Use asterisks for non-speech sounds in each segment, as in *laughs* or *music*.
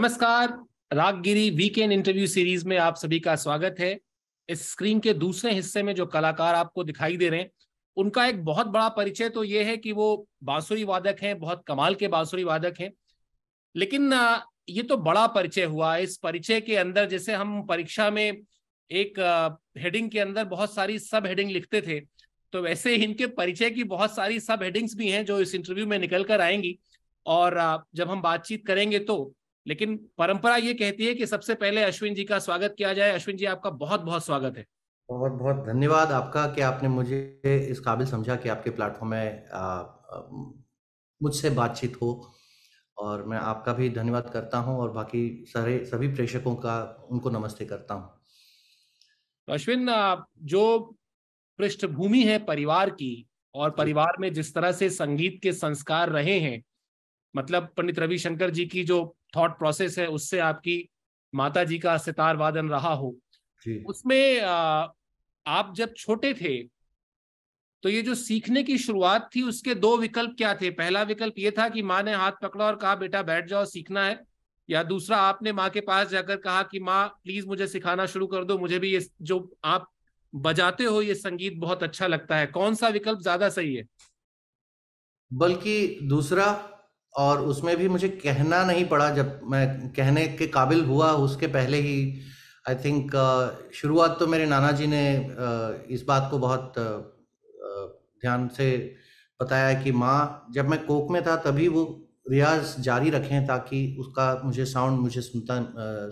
नमस्कार रागगिरी weekend interview series में आप सभी का स्वागत है इस स्क्रीन के दूसरे हिस्से में जो कलाकार आपको दिखाई दे रहे हैं उनका एक बहुत बड़ा परिचय तो ये है कि वो बांसुरी वादक हैं बहुत कमाल के बांसुरी वादक हैं लेकिन ये तो बड़ा परिचय हुआ इस परिचय के अंदर जैसे हम परीक्षा में एक हेडिंग के अंदर बहुत सारी सब हेडिंग लिखते थे तो वैसे इनके परिचय की बहुत सारी सब हेडिंग्स भी हैं जो इस इंटरव्यू में निकल कर आएंगी और जब हम बातचीत करेंगे तो लेकिन परंपरा ये कहती है कि सबसे पहले अश्विन जी का स्वागत किया जाए अश्विन जी आपका बहुत बहुत स्वागत है बहुत बहुत धन्यवाद आपका कि आपने मुझे इस काबिल समझा कि आपके प्लेटफॉर्म में मुझसे बातचीत हो और मैं आपका भी धन्यवाद करता हूं और बाकी सारे सभी प्रेक्षकों का उनको नमस्ते करता हूं तो अश्विन जो पृष्ठभूमि है परिवार की और परिवार में जिस तरह से संगीत के संस्कार रहे हैं मतलब पंडित रविशंकर जी की जो थॉट प्रोसेस है उससे आपकी माता जी का सितार वादन रहा हो उसमें आप जब छोटे थे तो ये जो सीखने की शुरुआत थी उसके दो विकल्प क्या थे पहला विकल्प ये था कि माँ ने हाथ पकड़ा और कहा बेटा बैठ जाओ सीखना है या दूसरा आपने माँ के पास जाकर कहा कि माँ प्लीज मुझे सिखाना शुरू कर दो मुझे भी ये जो आप बजाते हो ये संगीत बहुत अच्छा लगता है कौन सा विकल्प ज्यादा सही है बल्कि दूसरा और उसमें भी मुझे कहना नहीं पड़ा जब मैं कहने के काबिल हुआ उसके पहले ही आई थिंक uh, शुरुआत तो मेरे नाना जी ने uh, इस बात को बहुत uh, ध्यान से बताया कि माँ जब मैं कोक में था तभी वो रियाज जारी रखें ताकि उसका मुझे साउंड मुझे सुनता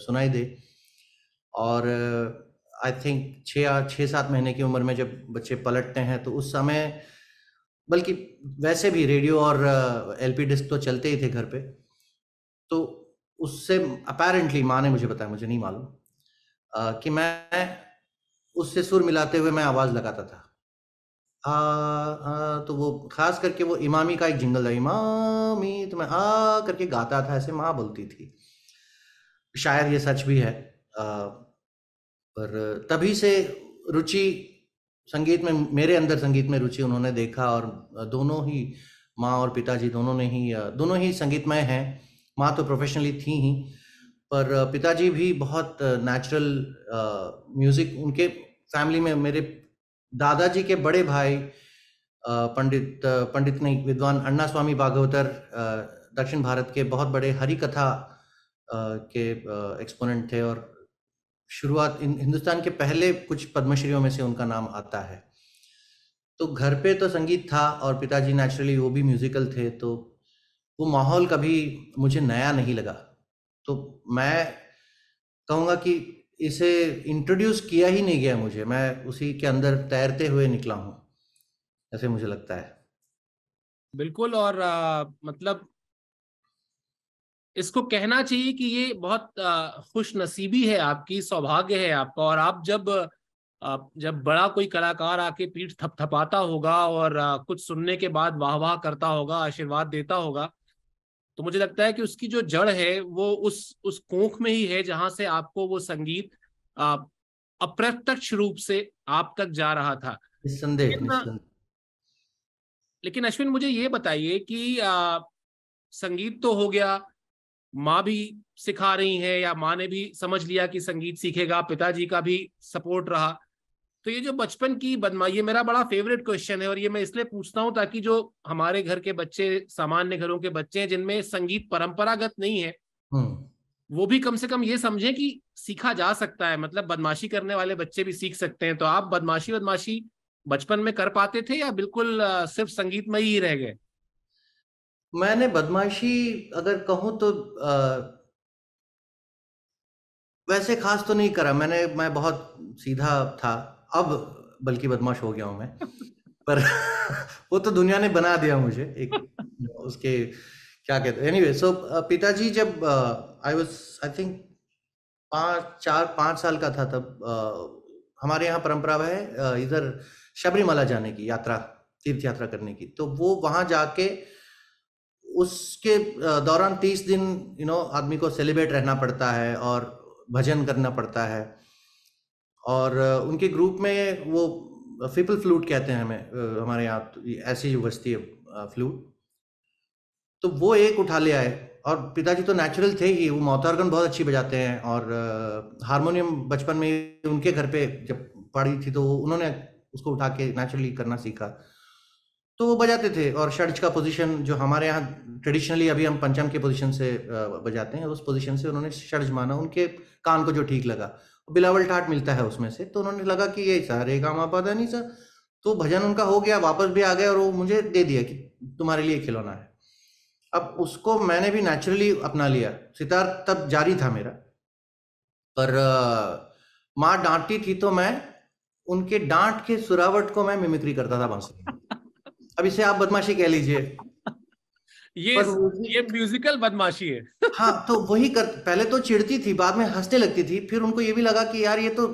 सुनाई दे और आई थिंक छः छः सात महीने की उम्र में जब बच्चे पलटते हैं तो उस समय बल्कि वैसे भी रेडियो और एलपी डिस्क तो चलते ही थे घर पे तो उससे अपेरेंटली माँ ने मुझे बताया मुझे नहीं मालूम कि मैं उससे सुर मिलाते हुए मैं आवाज़ लगाता था आ, आ, तो वो खास करके वो इमामी का एक जिंगल था इमामी तो मैं आ करके गाता था ऐसे माँ बोलती थी शायद ये सच भी है आ, पर तभी से रुचि संगीत में मेरे अंदर संगीत में रुचि उन्होंने देखा और दोनों ही माँ और पिताजी दोनों ने ही दोनों ही संगीतमय हैं माँ तो प्रोफेशनली थी ही पर पिताजी भी बहुत नेचुरल म्यूजिक उनके फैमिली में मेरे दादाजी के बड़े भाई पंडित पंडित नहीं विद्वान अन्ना स्वामी बागवतर दक्षिण भारत के बहुत बड़े हरिकथा कथा के एक्सपोनेंट थे और शुरुआत हिंदुस्तान के पहले कुछ पद्मश्रियों में से उनका नाम आता है तो घर पे तो संगीत था और पिताजी नेचुरली वो भी म्यूजिकल थे तो वो माहौल कभी मुझे नया नहीं लगा तो मैं कहूँगा कि इसे इंट्रोड्यूस किया ही नहीं गया मुझे मैं उसी के अंदर तैरते हुए निकला हूँ ऐसे मुझे लगता है बिल्कुल और आ, मतलब इसको कहना चाहिए कि ये बहुत खुश नसीबी है आपकी सौभाग्य है आपका और आप जब जब बड़ा कोई कलाकार आके पीठ थपथपाता होगा और कुछ सुनने के बाद वाह वाह करता होगा आशीर्वाद देता होगा तो मुझे लगता है कि उसकी जो जड़ है वो उस उस कोख में ही है जहां से आपको वो संगीत अप्रत्यक्ष रूप से आप तक जा रहा था संदेह लेकिन अश्विन मुझे ये बताइए कि आ, संगीत तो हो गया माँ भी सिखा रही हैं या माँ ने भी समझ लिया कि संगीत सीखेगा पिताजी का भी सपोर्ट रहा तो ये जो बचपन की बदमा ये मेरा बड़ा फेवरेट क्वेश्चन है और ये मैं इसलिए पूछता हूँ ताकि जो हमारे घर के बच्चे सामान्य घरों के बच्चे हैं जिनमें संगीत परंपरागत नहीं है हम्म। वो भी कम से कम ये समझे कि सीखा जा सकता है मतलब बदमाशी करने वाले बच्चे भी सीख सकते हैं तो आप बदमाशी बदमाशी बचपन में कर पाते थे या बिल्कुल सिर्फ संगीत में ही रह गए मैंने बदमाशी अगर कहूँ तो आ, वैसे ख़ास तो नहीं करा मैंने मैं बहुत सीधा था, अब बल्कि बदमाश हो गया हूं मैं। पर *laughs* वो तो दुनिया ने बना दिया मुझे एक *laughs* उसके क्या कहते हैं एनीवे सो पिताजी जब आई वाज़ आई थिंक पांच चार पांच साल का था तब आ, हमारे यहाँ परंपरा है इधर शबरीमला जाने की यात्रा, तीर्थ यात्रा करने की। तो वो वहाँ जाके उसके दौरान तीस दिन यू नो आदमी को सेलिब्रेट रहना पड़ता है और भजन करना पड़ता है और उनके ग्रुप में वो फिपल फ्लूट कहते हैं हमें हमारे यहाँ तो ऐसी जो बजती है फ्लूट तो वो एक उठा ले आए और पिताजी तो नेचुरल थे ही वो मौतारगन बहुत अच्छी बजाते हैं और हारमोनियम बचपन में उनके घर पे जब पढ़ी थी तो उन्होंने उसको उठा के नेचुरली करना सीखा तो वो बजाते थे और षड्ज का पोजीशन जो हमारे यहाँ ट्रेडिशनली अभी हम पंचम के पोजीशन से बजाते हैं उस पोजीशन से उन्होंने षड्ज माना उनके कान को जो ठीक लगा बिलावल ठाट मिलता है उसमें से तो उन्होंने लगा कि ये सारे काम आप नहीं सर तो भजन उनका हो गया वापस भी आ गया और वो मुझे दे दिया कि तुम्हारे लिए खिलौना है अब उसको मैंने भी नेचुरली अपना लिया सितार तब जारी था मेरा पर माँ डांटती थी तो मैं उनके डांट के सुरावट को मैं मिमिक्री करता था बांसुरी अब इसे आप बदमाशी कह लीजिए ये ये म्यूजिकल बदमाशी है हाँ तो वही कर पहले तो चिढ़ती थी बाद में हंसने लगती थी फिर उनको ये भी लगा कि यार ये तो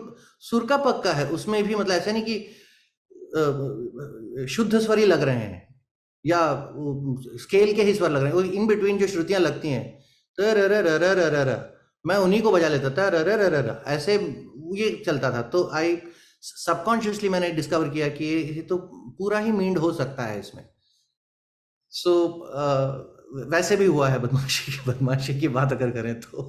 सुर का पक्का है उसमें भी मतलब ऐसा नहीं कि शुद्ध स्वरी लग रहे हैं या स्केल के ही स्वर लग रहे हैं इन बिटवीन जो श्रुतियां लगती हैं तो र मैं उन्हीं को बजा लेता था रर रर रर ऐसे ये चलता था तो आई सबकॉन्शियसली मैंने डिस्कवर किया कि ये तो पूरा ही मींड हो सकता है इसमें सो so, वैसे भी हुआ है बदमाशी की *laughs* बदमाशी की बात अगर करें तो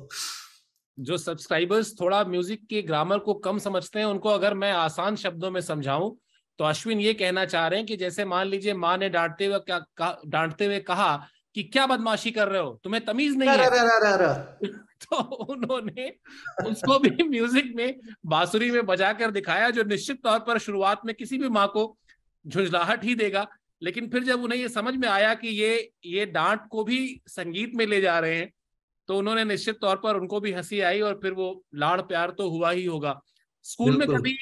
जो सब्सक्राइबर्स थोड़ा म्यूजिक के ग्रामर को कम समझते हैं उनको अगर मैं आसान शब्दों में समझाऊं तो अश्विन ये कहना चाह रहे हैं कि जैसे मान लीजिए माँ ने डांटते हुए क्या डांटते हुए कहा कि क्या बदमाशी कर रहे हो तुम्हें तमीज नहीं है रा, रा, रा, तो उन्होंने उसको भी म्यूजिक *laughs* में बांसुरी में बजा कर दिखाया जो निश्चित तौर पर शुरुआत में किसी भी माँ को झुंझलाहट ही देगा लेकिन फिर जब उन्हें ये समझ में आया कि ये ये डांट को भी संगीत में ले जा रहे हैं तो उन्होंने निश्चित तौर पर उनको भी हंसी आई और फिर वो लाड़ प्यार तो हुआ ही होगा स्कूल में कभी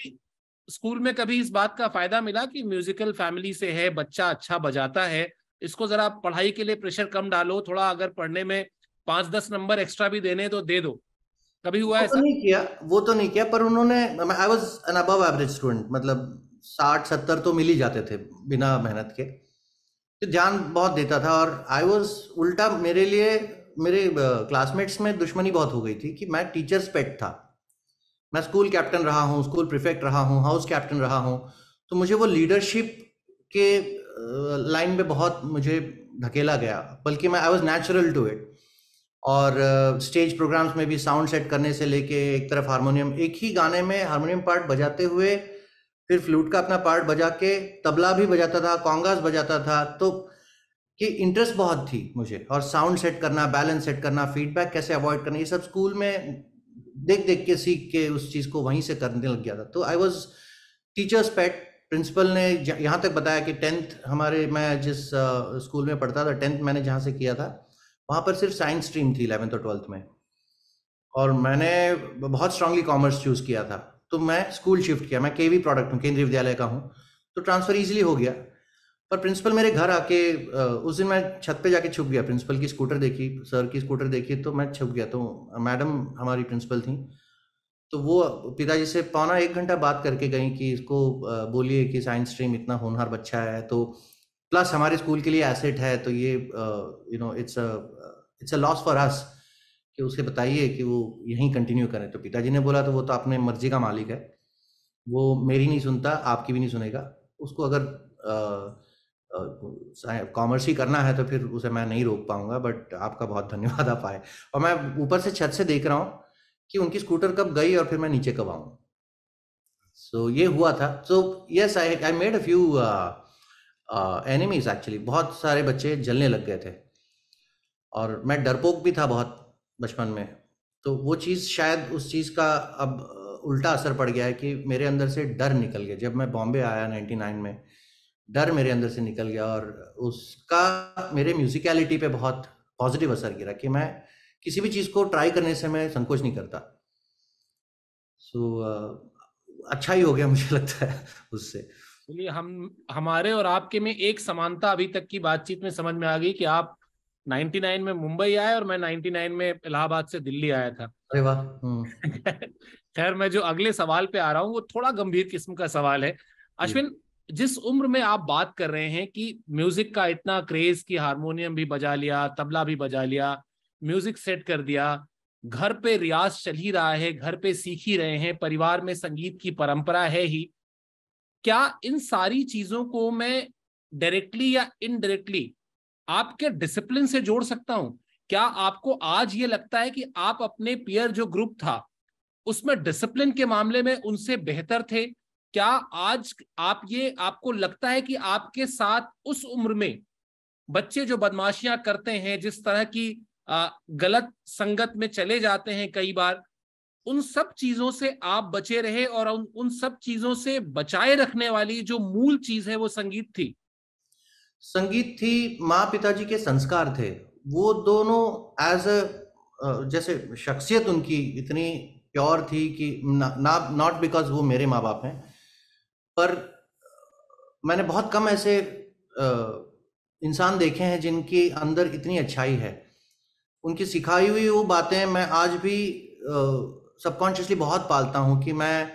स्कूल में कभी इस बात का फायदा मिला कि म्यूजिकल फैमिली से है बच्चा अच्छा बजाता है इसको जरा पढ़ाई के लिए प्रेशर कम डालो थोड़ा अगर पढ़ने में पांच दस नंबर एक्स्ट्रा भी देने तो दे दो कभी हुआ तो ऐसा तो नहीं किया वो तो नहीं किया पर उन्होंने I was an above average student मतलब साठ सत्तर तो मिल ही जाते थे बिना मेहनत के तो ध्यान बहुत देता था और आई वॉज उल्टा मेरे लिए मेरे क्लासमेट्स में दुश्मनी बहुत हो गई थी कि मैं टीचर्स पेट था मैं स्कूल कैप्टन रहा हूँ स्कूल प्रिफेक्ट रहा हूँ हाउस कैप्टन रहा हूँ तो मुझे वो लीडरशिप के लाइन में बहुत मुझे धकेला गया बल्कि मैं I was natural to it और स्टेज uh, प्रोग्राम्स में भी साउंड सेट करने से लेके एक तरफ हारमोनियम एक ही गाने में हारमोनियम पार्ट बजाते हुए फिर फ्लूट का अपना पार्ट बजा के तबला भी बजाता था कॉन्गास बजाता था तो कि इंटरेस्ट बहुत थी मुझे और साउंड सेट करना बैलेंस सेट करना फीडबैक कैसे अवॉइड करना ये सब स्कूल में देख देख के सीख के उस चीज़ को वहीं से करने लग गया था तो I was teachers pet principal ने यहाँ तक बताया कि टेंथ हमारे मैं जिस स्कूल में पढ़ता था टेंथ मैंने जहाँ से किया था वहाँ पर सिर्फ साइंस स्ट्रीम थी इलेवेंथ और ट्वेल्थ में और मैंने बहुत स्ट्रांगली कॉमर्स चूज़ किया था तो मैं स्कूल शिफ्ट किया मैं केवी प्रोडक्ट हूँ केंद्रीय विद्यालय का हूँ तो ट्रांसफर इजिली हो गया पर प्रिंसिपल मेरे घर आके उस दिन मैं छत पे जाके छुप गया प्रिंसिपल की स्कूटर देखी सर की स्कूटर देखी तो मैं छुप गया तो मैडम हमारी प्रिंसिपल थी तो वो पिताजी से पौना एक घंटा बात करके गई कि इसको बोलिए कि साइंस स्ट्रीम इतना होनहार बच्चा है तो प्लस हमारे स्कूल के लिए एसेट है तो ये you know it's it's a loss for us कि उसे बताइए कि वो यहीं कंटिन्यू करें तो पिताजी ने बोला तो वो तो अपने मर्जी का मालिक है वो मेरी नहीं सुनता आपकी भी नहीं सुनेगा उसको अगर कॉमर्स ही करना है तो फिर उसे मैं नहीं रोक पाऊंगा बट आपका बहुत धन्यवाद आप आए और मैं ऊपर से छत से देख रहा हूँ कि उनकी स्कूटर कब गई और फिर मैं नीचे कब आऊँ सो so, ये हुआ था so yes I I made a few enemies actually बहुत सारे बच्चे जलने लग गए थे और मैं डरपोक भी था बहुत बचपन में तो वो चीज़ शायद उस चीज़ का अब उल्टा असर पड़ गया है कि मेरे अंदर से डर निकल गया जब मैं बॉम्बे आया 99 में डर मेरे अंदर से निकल गया और उसका मेरे म्यूजिकलिटी पे बहुत पॉजिटिव असर गिरा कि मैं किसी भी चीज़ को ट्राई करने से मैं संकोच नहीं करता सो so, अच्छा ही हो गया मुझे *laughs* लगता है उससे चलिए हम हमारे और आपके में एक समानता अभी तक की बातचीत में समझ में आ गई कि आप 99 में मुंबई आया और मैं 99 में इलाहाबाद से दिल्ली आया था अरे वाह हम्म। *laughs* खैर मैं जो अगले सवाल पे आ रहा हूँ वो थोड़ा गंभीर किस्म का सवाल है अश्विन जिस उम्र में आप बात कर रहे हैं कि म्यूजिक का इतना क्रेज कि हारमोनियम भी बजा लिया तबला भी बजा लिया म्यूजिक सेट कर दिया घर पे रियाज चल ही रहा है घर पे सीख ही रहे हैं परिवार में संगीत की परंपरा है ही क्या इन सारी चीजों को मैं डायरेक्टली या इनडायरेक्टली आपके डिसिप्लिन से जोड़ सकता हूं क्या आपको आज ये लगता है कि आप अपने पियर जो ग्रुप था उसमें डिसिप्लिन के मामले में उनसे बेहतर थे क्या आज आप ये आपको लगता है कि आपके साथ उस उम्र में बच्चे जो बदमाशियां करते हैं जिस तरह की गलत संगत में चले जाते हैं कई बार उन सब चीजों से आप बचे रहे और उन उन सब चीजों से बचाए रखने वाली जो मूल चीज है वो संगीत थी संगीत थी माँ पिताजी के संस्कार थे वो दोनों एज अ जैसे शख्सियत उनकी इतनी प्योर थी कि ना नॉट बिकॉज वो मेरे माँ बाप हैं पर मैंने बहुत कम ऐसे इंसान देखे हैं जिनके अंदर इतनी अच्छाई है उनकी सिखाई हुई वो बातें मैं आज भी सबकॉन्शियसली बहुत पालता हूँ कि मैं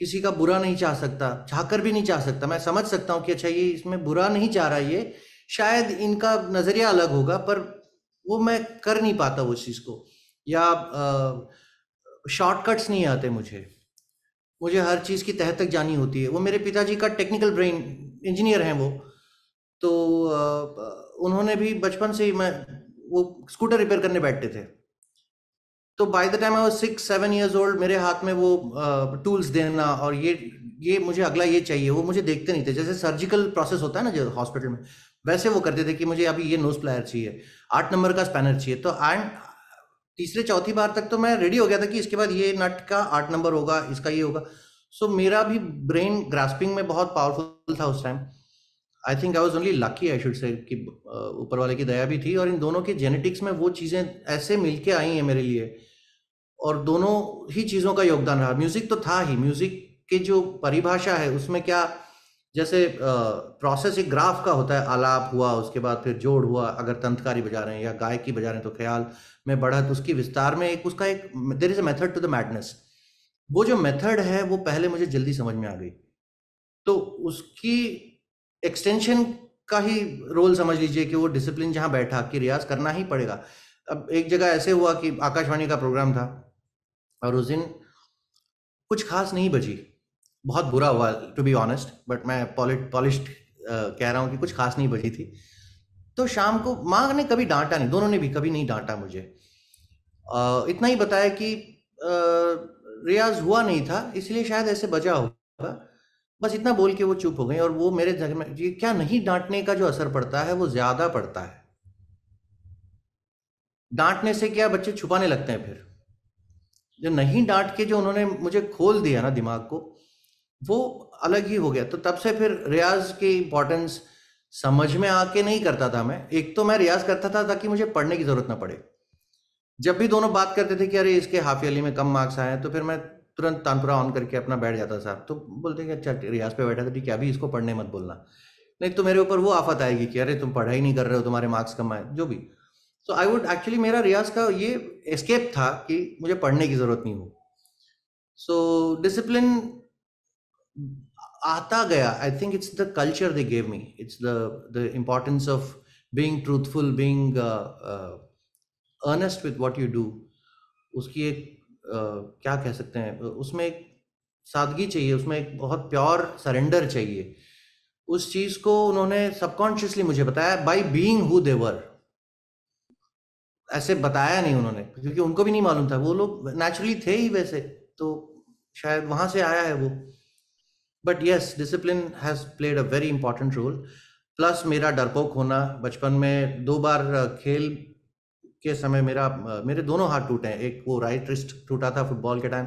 किसी का बुरा नहीं चाह सकता चाहकर भी नहीं चाह सकता मैं समझ सकता हूँ कि अच्छा ये इसमें बुरा नहीं चाह रहा ये शायद इनका नज़रिया अलग होगा पर वो मैं कर नहीं पाता उस चीज़ को या शॉर्टकट्स नहीं आते मुझे मुझे हर चीज़ की तह तक जानी होती है वो मेरे पिताजी का टेक्निकल ब्रेन इंजीनियर हैं वो तो आ, उन्होंने भी बचपन से ही मैं वो स्कूटर रिपेयर करने बैठते थे तो by the time I was six seven years old मेरे हाथ में वो टूल्स uh, देना और ये ये मुझे अगला ये चाहिए वो मुझे देखते नहीं थे जैसे सर्जिकल प्रोसेस होता है ना जो हॉस्पिटल में वैसे वो करते थे कि मुझे अभी ये नोज प्लायर चाहिए आठ नंबर का स्पैनर चाहिए तो एंड तीसरे चौथी बार तक तो मैं रेडी हो गया था कि इसके बाद ये नट का आठ नंबर होगा इसका ये होगा सो so, मेरा भी ब्रेन ग्रास्पिंग में बहुत पावरफुल था उस time I think I was only lucky I should say कि uh, ऊपर वाले की दया भी थी और इन दोनों की जेनेटिक्स में वो चीज़ें ऐसे मिल के आई हैं मेरे लिए और दोनों ही चीज़ों का योगदान रहा म्यूज़िक तो था ही म्यूज़िक के जो परिभाषा है उसमें क्या जैसे प्रोसेस uh, एक ग्राफ का होता है आलाप हुआ उसके बाद फिर जोड़ हुआ अगर तंत्रकारी बजा रहे हैं या की बजा रहे हैं तो ख्याल में बढ़त तो उसकी विस्तार में एक उसका एक there is a method to the madness वो जो मेथड है वो पहले मुझे जल्दी समझ में आ गई तो उसकी एक्सटेंशन का ही रोल समझ लीजिए कि वो डिसिप्लिन जहाँ बैठा कि रियाज करना ही पड़ेगा अब एक जगह ऐसे हुआ कि आकाशवाणी का प्रोग्राम था और उस दिन कुछ खास नहीं बची बहुत बुरा हुआ टू बी ऑनेस्ट बट मैं पॉलिट पॉलिश कह रहा हूँ कि कुछ खास नहीं बची थी तो शाम को माँ ने कभी डांटा नहीं दोनों ने भी कभी नहीं डांटा मुझे uh, इतना ही बताया कि uh, रियाज हुआ नहीं था इसलिए शायद ऐसे बचा होगा बस इतना बोल के वो चुप हो गई और वो मेरे जग में ये क्या नहीं डांटने का जो असर पड़ता है वो ज़्यादा पड़ता है डांटने से क्या बच्चे छुपाने लगते हैं फिर जो नहीं डांट के जो उन्होंने मुझे खोल दिया ना दिमाग को वो अलग ही हो गया तो तब से फिर रियाज की इंपॉर्टेंस समझ में आके नहीं करता था मैं एक तो मैं रियाज करता था ताकि मुझे पढ़ने की ज़रूरत ना पड़े जब भी दोनों बात करते थे कि अरे इसके अली में कम मार्क्स आए हैं तो फिर मैं तुरंत तानपुरा ऑन करके अपना बैठ जाता साहब तो बोलते कि अच्छा रियाज पे बैठा था ठीक है अभी इसको पढ़ने मत बोलना नहीं तो मेरे ऊपर वो आफत आएगी कि अरे तुम पढ़ाई नहीं कर रहे हो तुम्हारे मार्क्स कम आए जो भी सो आई वुड एक्चुअली मेरा रियाज का ये एस्केप था कि मुझे पढ़ने की ज़रूरत नहीं हो सो डिसिप्लिन आता गया I think it's the culture they gave me it's the the importance of being truthful being earnest with what you do उसकी एक क्या कह सकते हैं उसमें एक सादगी चाहिए उसमें एक बहुत प्योर सरेंडर चाहिए उस चीज को उन्होंने सबकॉन्शियसली मुझे बताया बाई बींग हु देवर ऐसे बताया नहीं उन्होंने क्योंकि उनको भी नहीं मालूम था वो लोग नेचुरली थे ही वैसे तो शायद वहां से आया है वो but yes discipline has played a very important role plus मेरा डरपोक होना बचपन में दो बार खेल के समय मेरा मेरे दोनों हाथ टूटे हैं एक वो राइट रिस्ट टूटा था फुटबॉल के टाइम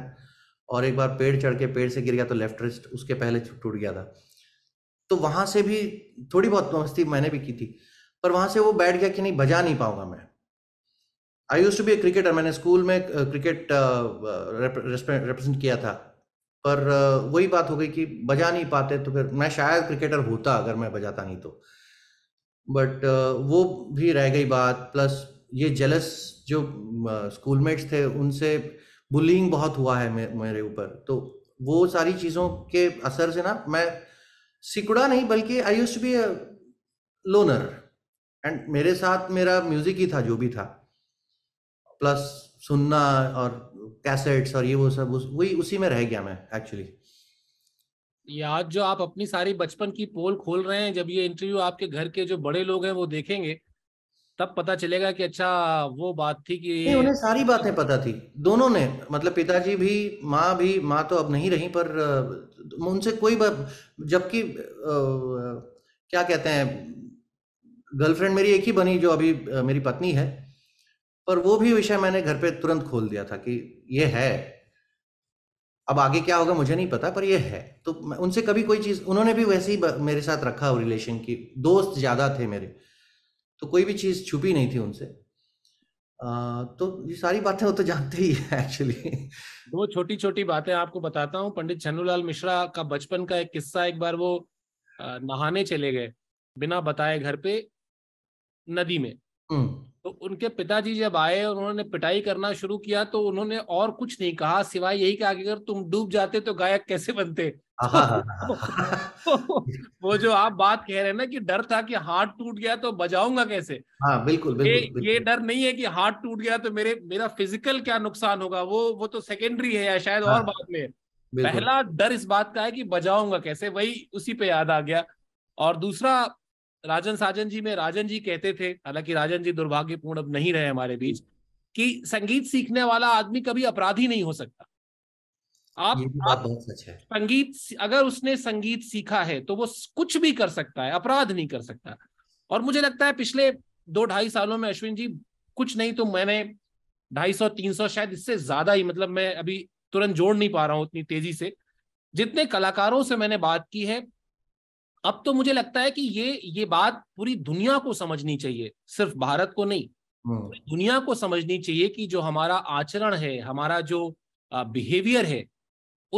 और एक बार पेड़ चढ़ के पेड़ से गिर गया तो लेफ्ट रिस्ट उसके पहले टूट गया था तो वहां से भी थोड़ी बहुत मस्ती मैंने भी की थी पर वहां से वो बैठ गया कि नहीं बजा नहीं पाऊंगा मैं I used to be a cricketer मैंने स्कूल में क्रिकेट रिप्रेजेंट किया था पर वही बात हो गई कि बजा नहीं पाते तो फिर मैं शायद क्रिकेटर होता अगर मैं बजाता नहीं तो बट वो भी रह गई बात प्लस ये जेलस जो स्कूलमेट्स थे उनसे बुलिंग बहुत हुआ है मेरे ऊपर तो वो सारी चीज़ों के असर से ना मैं सिकुड़ा नहीं बल्कि I used be loner and मेरे साथ मेरा म्यूजिक ही था जो भी था प्लस सुनना और कैसेट्स और ये वो सब उस, वही उसी में रह गया मैं एक्चुअली आज जो आप अपनी सारी बचपन की पोल खोल रहे हैं जब ये इंटरव्यू आपके घर के जो बड़े लोग हैं वो देखेंगे तब पता चलेगा कि अच्छा वो बात थी कि उन्हें सारी बातें पता थी दोनों ने मतलब पिताजी भी माँ भी माँ तो अब नहीं रही पर उनसे कोई जबकि क्या कहते हैं गर्लफ्रेंड मेरी एक ही बनी जो अभी मेरी पत्नी है पर वो भी विषय मैंने घर पे तुरंत खोल दिया था कि ये है अब आगे क्या होगा मुझे नहीं पता पर ये है तो उनसे कभी कोई चीज उन्होंने भी वैसे ही मेरे साथ रखा रिलेशन की दोस्त ज्यादा थे मेरे तो कोई भी चीज़ छुपी नहीं थी उनसे तो ये सारी बातें वो तो जानते ही है एक्चुअली वो छोटी छोटी बातें आपको बताता हूँ पंडित छन्नूलाल मिश्रा का बचपन का एक किस्सा एक बार वो नहाने चले गए बिना बताए घर पे नदी में हम्म। तो उनके पिताजी जब आए उन्होंने पिटाई करना शुरू किया तो उन्होंने और कुछ नहीं कहा सिवाय यही कहा कि अगर तुम डूब जाते तो गायक कैसे बनते तो *laughs* वो जो आप बात कह रहे हैं ना कि डर था कि हाथ टूट गया तो बजाऊंगा कैसे हाँ बिल्कुल, बिल्कुल, ये, बिल्कुल ये डर नहीं है कि हाथ टूट गया तो मेरे मेरा फिजिकल क्या नुकसान होगा वो वो तो सेकेंडरी है या शायद और हाँ। बाद में पहला डर इस बात का है कि बजाऊंगा कैसे वही उसी पे याद आ गया और दूसरा राजन साजन जी में राजन जी कहते थे हालांकि राजन जी दुर्भाग्यपूर्ण अब नहीं रहे हमारे बीच कि संगीत सीखने वाला आदमी कभी अपराधी नहीं हो सकता आप, आप संगीत अगर उसने संगीत सीखा है तो वो कुछ भी कर सकता है अपराध नहीं कर सकता और मुझे लगता है पिछले दो ढाई सालों में अश्विन जी कुछ नहीं तो मैंने ढाई सौ तीन सौ शायद इससे ज्यादा ही मतलब मैं अभी तुरंत जोड़ नहीं पा रहा हूँ उतनी तेजी से जितने कलाकारों से मैंने बात की है अब तो मुझे लगता है कि ये ये बात पूरी दुनिया को समझनी चाहिए सिर्फ भारत को नहीं हम्म। दुनिया को समझनी चाहिए कि जो हमारा आचरण है हमारा जो बिहेवियर है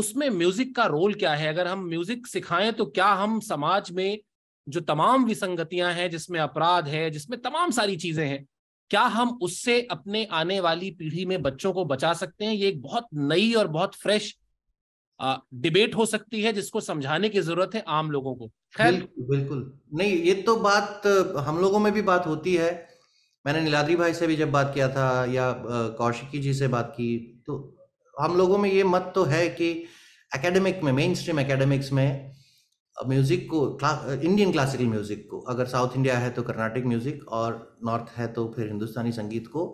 उसमें म्यूजिक का रोल क्या है अगर हम म्यूजिक सिखाएं तो क्या हम समाज में जो तमाम विसंगतियां हैं जिसमें अपराध है जिसमें तमाम सारी चीजें हैं क्या हम उससे अपने आने वाली पीढ़ी में बच्चों को बचा सकते हैं ये एक बहुत नई और बहुत फ्रेश आ, डिबेट हो सकती है जिसको समझाने की जरूरत है आम लोगों को खैर बिल्कुल, बिल्कुल नहीं ये तो बात हम लोगों में भी बात होती है मैंने नीलाद्री भाई से भी जब बात किया था या कौशिकी जी से बात की तो हम लोगों में ये मत तो है कि एकेडमिक में मेन स्ट्रीम एकेडमिक्स में म्यूजिक को इंडियन क्लासिकल म्यूजिक को अगर साउथ इंडिया है तो कर्नाटक म्यूजिक और नॉर्थ है तो फिर हिंदुस्तानी संगीत को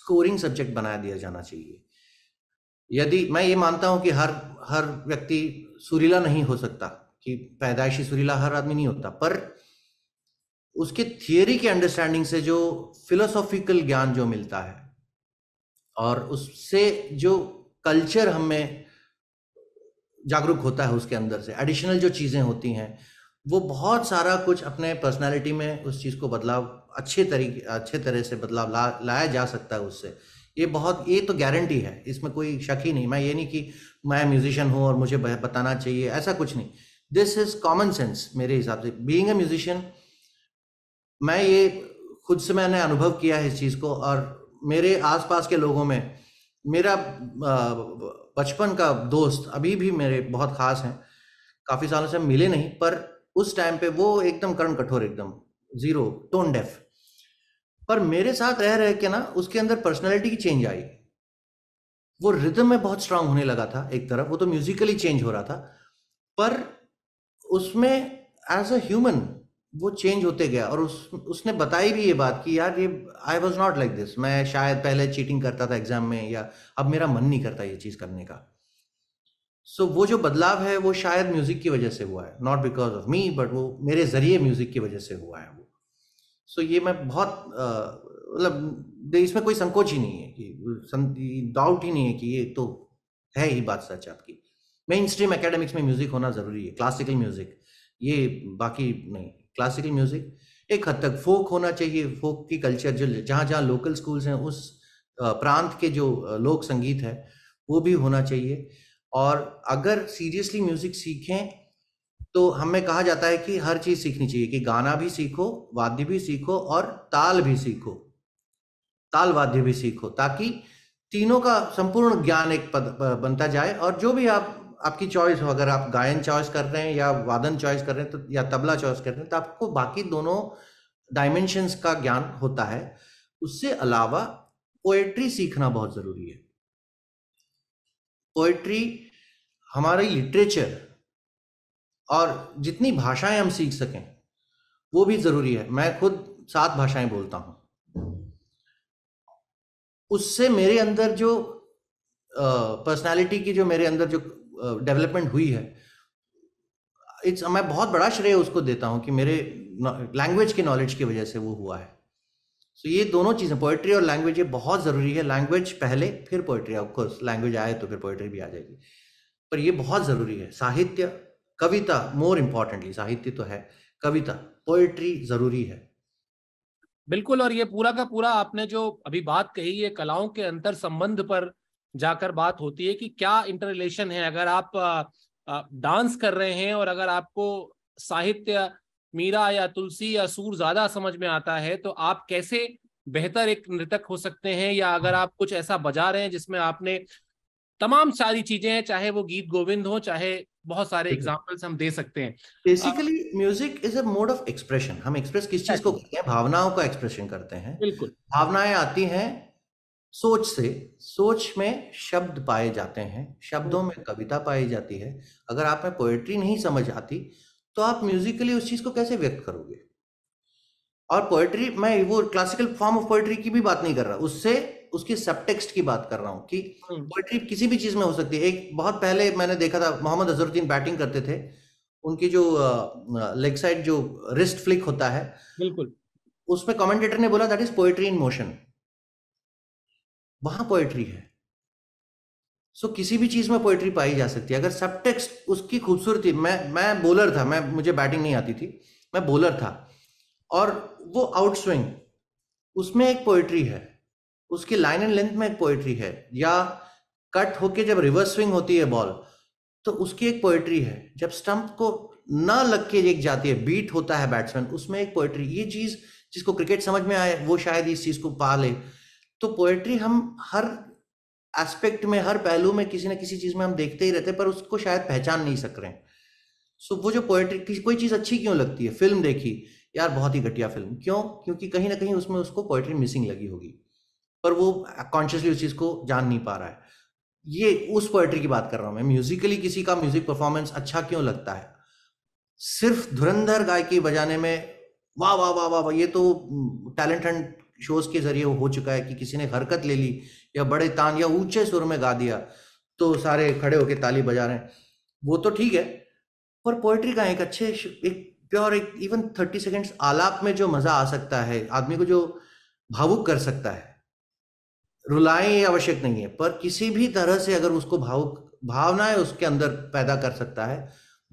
स्कोरिंग सब्जेक्ट बनाया दिया जाना चाहिए यदि मैं ये मानता हूं कि हर हर व्यक्ति सुरीला नहीं हो सकता कि पैदाइशी सुरीला हर आदमी नहीं होता पर उसके थियोरी के अंडरस्टैंडिंग से जो फिलोसॉफिकल ज्ञान जो मिलता है और उससे जो कल्चर हमें जागरूक होता है उसके अंदर से एडिशनल जो चीज़ें होती हैं वो बहुत सारा कुछ अपने पर्सनालिटी में उस चीज़ को बदलाव अच्छे तरीके अच्छे तरह से बदलाव ला लाया जा सकता है उससे ये बहुत ये तो गारंटी है इसमें कोई शक ही नहीं मैं ये नहीं कि मैं म्यूजिशियन हूँ और मुझे बताना चाहिए ऐसा कुछ नहीं दिस इज कॉमन सेंस मेरे हिसाब से बींग ए म्यूजिशियन मैं ये खुद से मैंने अनुभव किया है इस चीज़ को और मेरे आसपास के लोगों में मेरा बचपन का दोस्त अभी भी मेरे बहुत खास हैं काफ़ी सालों से मिले नहीं पर उस टाइम पे वो एकदम कर्ण कठोर एकदम जीरो टोन डेफ पर मेरे साथ रह रह के ना उसके अंदर पर्सनैलिटी की चेंज आई वो रिदम में बहुत स्ट्रांग होने लगा था एक तरफ वो तो म्यूजिकली चेंज हो रहा था पर उसमें एज अ ह्यूमन वो चेंज होते गया और उस उसने बताई भी ये बात कि यार ये I was not like this मैं शायद पहले चीटिंग करता था एग्जाम में या अब मेरा मन नहीं करता ये चीज़ करने का सो so, वो जो बदलाव है वो शायद म्यूज़िक की वजह से हुआ है not because of me but वो मेरे ज़रिए म्यूज़िक की वजह से हुआ है वो सो ये मैं बहुत मतलब इसमें कोई संकोच ही नहीं है कि डाउट ही नहीं है कि ये तो है ही बात सच आपकी मेन स्ट्रीम एकेडमिक्स में म्यूजिक होना जरूरी है क्लासिकल म्यूजिक ये बाकी नहीं क्लासिकल म्यूजिक एक हद तक फोक होना चाहिए फोक की कल्चर जो जहाँ जहाँ लोकल स्कूल्स हैं उस प्रांत के जो लोक संगीत है वो भी होना चाहिए और अगर सीरियसली म्यूजिक सीखें तो हमें कहा जाता है कि हर चीज सीखनी चाहिए कि गाना भी सीखो वाद्य भी सीखो और ताल भी सीखो ताल वाद्य भी सीखो ताकि तीनों का संपूर्ण ज्ञान एक पद बनता जाए और जो भी आप आपकी चॉइस हो अगर आप गायन चॉइस कर रहे हैं या वादन चॉइस कर रहे हैं तो या तबला चॉइस कर रहे हैं तो आपको बाकी दोनों डायमेंशंस का ज्ञान होता है उससे अलावा पोएट्री सीखना बहुत ज़रूरी है पोएट्री हमारे लिटरेचर और जितनी भाषाएं हम सीख सकें वो भी जरूरी है मैं खुद सात भाषाएं बोलता हूं उससे मेरे अंदर जो पर्सनालिटी की जो मेरे अंदर जो डेवलपमेंट हुई है इट्स मैं बहुत बड़ा श्रेय उसको देता हूँ कि मेरे लैंग्वेज के नॉलेज की वजह से वो हुआ है सो तो so ये दोनों चीज़ें पोइट्री और लैंग्वेज ये बहुत ज़रूरी है लैंग्वेज पहले फिर पोइट्री ऑफकोर्स लैंग्वेज आए तो फिर पोइट्री भी आ जाएगी पर ये बहुत ज़रूरी है साहित्य कविता मोर इम्पॉर्टेंटली साहित्य तो है कविता पोएट्री जरूरी है बिल्कुल और ये पूरा का पूरा आपने जो अभी बात कही है कलाओं के अंतर संबंध पर जाकर बात होती है कि क्या इंटर रिलेशन है अगर आप डांस कर रहे हैं और अगर आपको साहित्य मीरा या तुलसी या सूर ज्यादा समझ में आता है तो आप कैसे बेहतर एक नृतक हो सकते हैं या अगर आप कुछ ऐसा बजा रहे हैं जिसमें आपने तमाम सारी चीजें हैं चाहे वो गीत गोविंद हो चाहे बहुत सारे एग्जाम्पल्स हम दे सकते हैं basically music is a mode of expression हम एक्सप्रेस किस चीज को करते हैं भावनाओं का एक्सप्रेशन करते हैं बिल्कुल भावनाएं आती हैं सोच से सोच में शब्द पाए जाते हैं शब्दों में कविता पाई जाती है अगर आप में पोएट्री नहीं समझ आती तो आप म्यूजिकली उस चीज को कैसे व्यक्त करोगे और पोएट्री मैं वो क्लासिकल फॉर्म ऑफ पोएट्री की भी बात नहीं कर रहा उससे उसकी सबटेक्स्ट की बात कर रहा हूँ कि पोइट्री हम्म। किसी भी चीज में हो सकती है एक बहुत पहले मैंने देखा था मोहम्मद अजहरुद्दीन बैटिंग करते थे उनकी जो लेग साइड जो रिस्ट फ्लिक होता है बिल्कुल उसमें कमेंटेटर ने बोला that is poetry in motion वहां पोएट्री है सो so, किसी भी चीज में पोएट्री पाई जा सकती है अगर सब टेक्स्ट उसकी खूबसूरती मैं मैं बोलर था मैं मुझे बैटिंग नहीं आती थी मैं बोलर था और वो आउटस्विंग उसमें एक पोएट्री है उसकी लाइन एंड लेंथ में एक पोएट्री है या कट होके जब रिवर्स स्विंग होती है बॉल तो उसकी एक पोएट्री है जब स्टंप को ना लग के एक जाती है बीट होता है बैट्समैन उसमें एक पोएट्री ये चीज जिसको क्रिकेट समझ में आए वो शायद इस चीज को पा ले तो पोएट्री हम हर एस्पेक्ट में हर पहलू में किसी ना किसी चीज में हम देखते ही रहते हैं पर उसको शायद पहचान नहीं सक रहे हैं सो वो जो पोएट्री कोई चीज अच्छी क्यों लगती है फिल्म देखी यार बहुत ही घटिया फिल्म क्यों क्योंकि कहीं ना कहीं उसमें उसको पोएट्री मिसिंग लगी होगी पर वो कॉन्शियसली उस चीज़ को जान नहीं पा रहा है ये उस पोएट्री की बात कर रहा हूं मैं म्यूजिकली किसी का म्यूजिक परफॉर्मेंस अच्छा क्यों लगता है सिर्फ धुरंधर गायकी बजाने में वाह वाह वाह वाह ये तो टैलेंट हंड शोज के जरिए हो चुका है कि किसी ने हरकत ले ली या बड़े तान या ऊंचे सुर में गा दिया तो सारे खड़े होके ताली बजा रहे हैं वो तो ठीक है पर पोएट्री का एक अच्छे एक प्योर एक इवन थर्टी सेकेंड्स आलाप में जो मज़ा आ सकता है आदमी को जो भावुक कर सकता है रुलाएं ये आवश्यक नहीं है पर किसी भी तरह से अगर उसको भाव भावनाएं उसके अंदर पैदा कर सकता है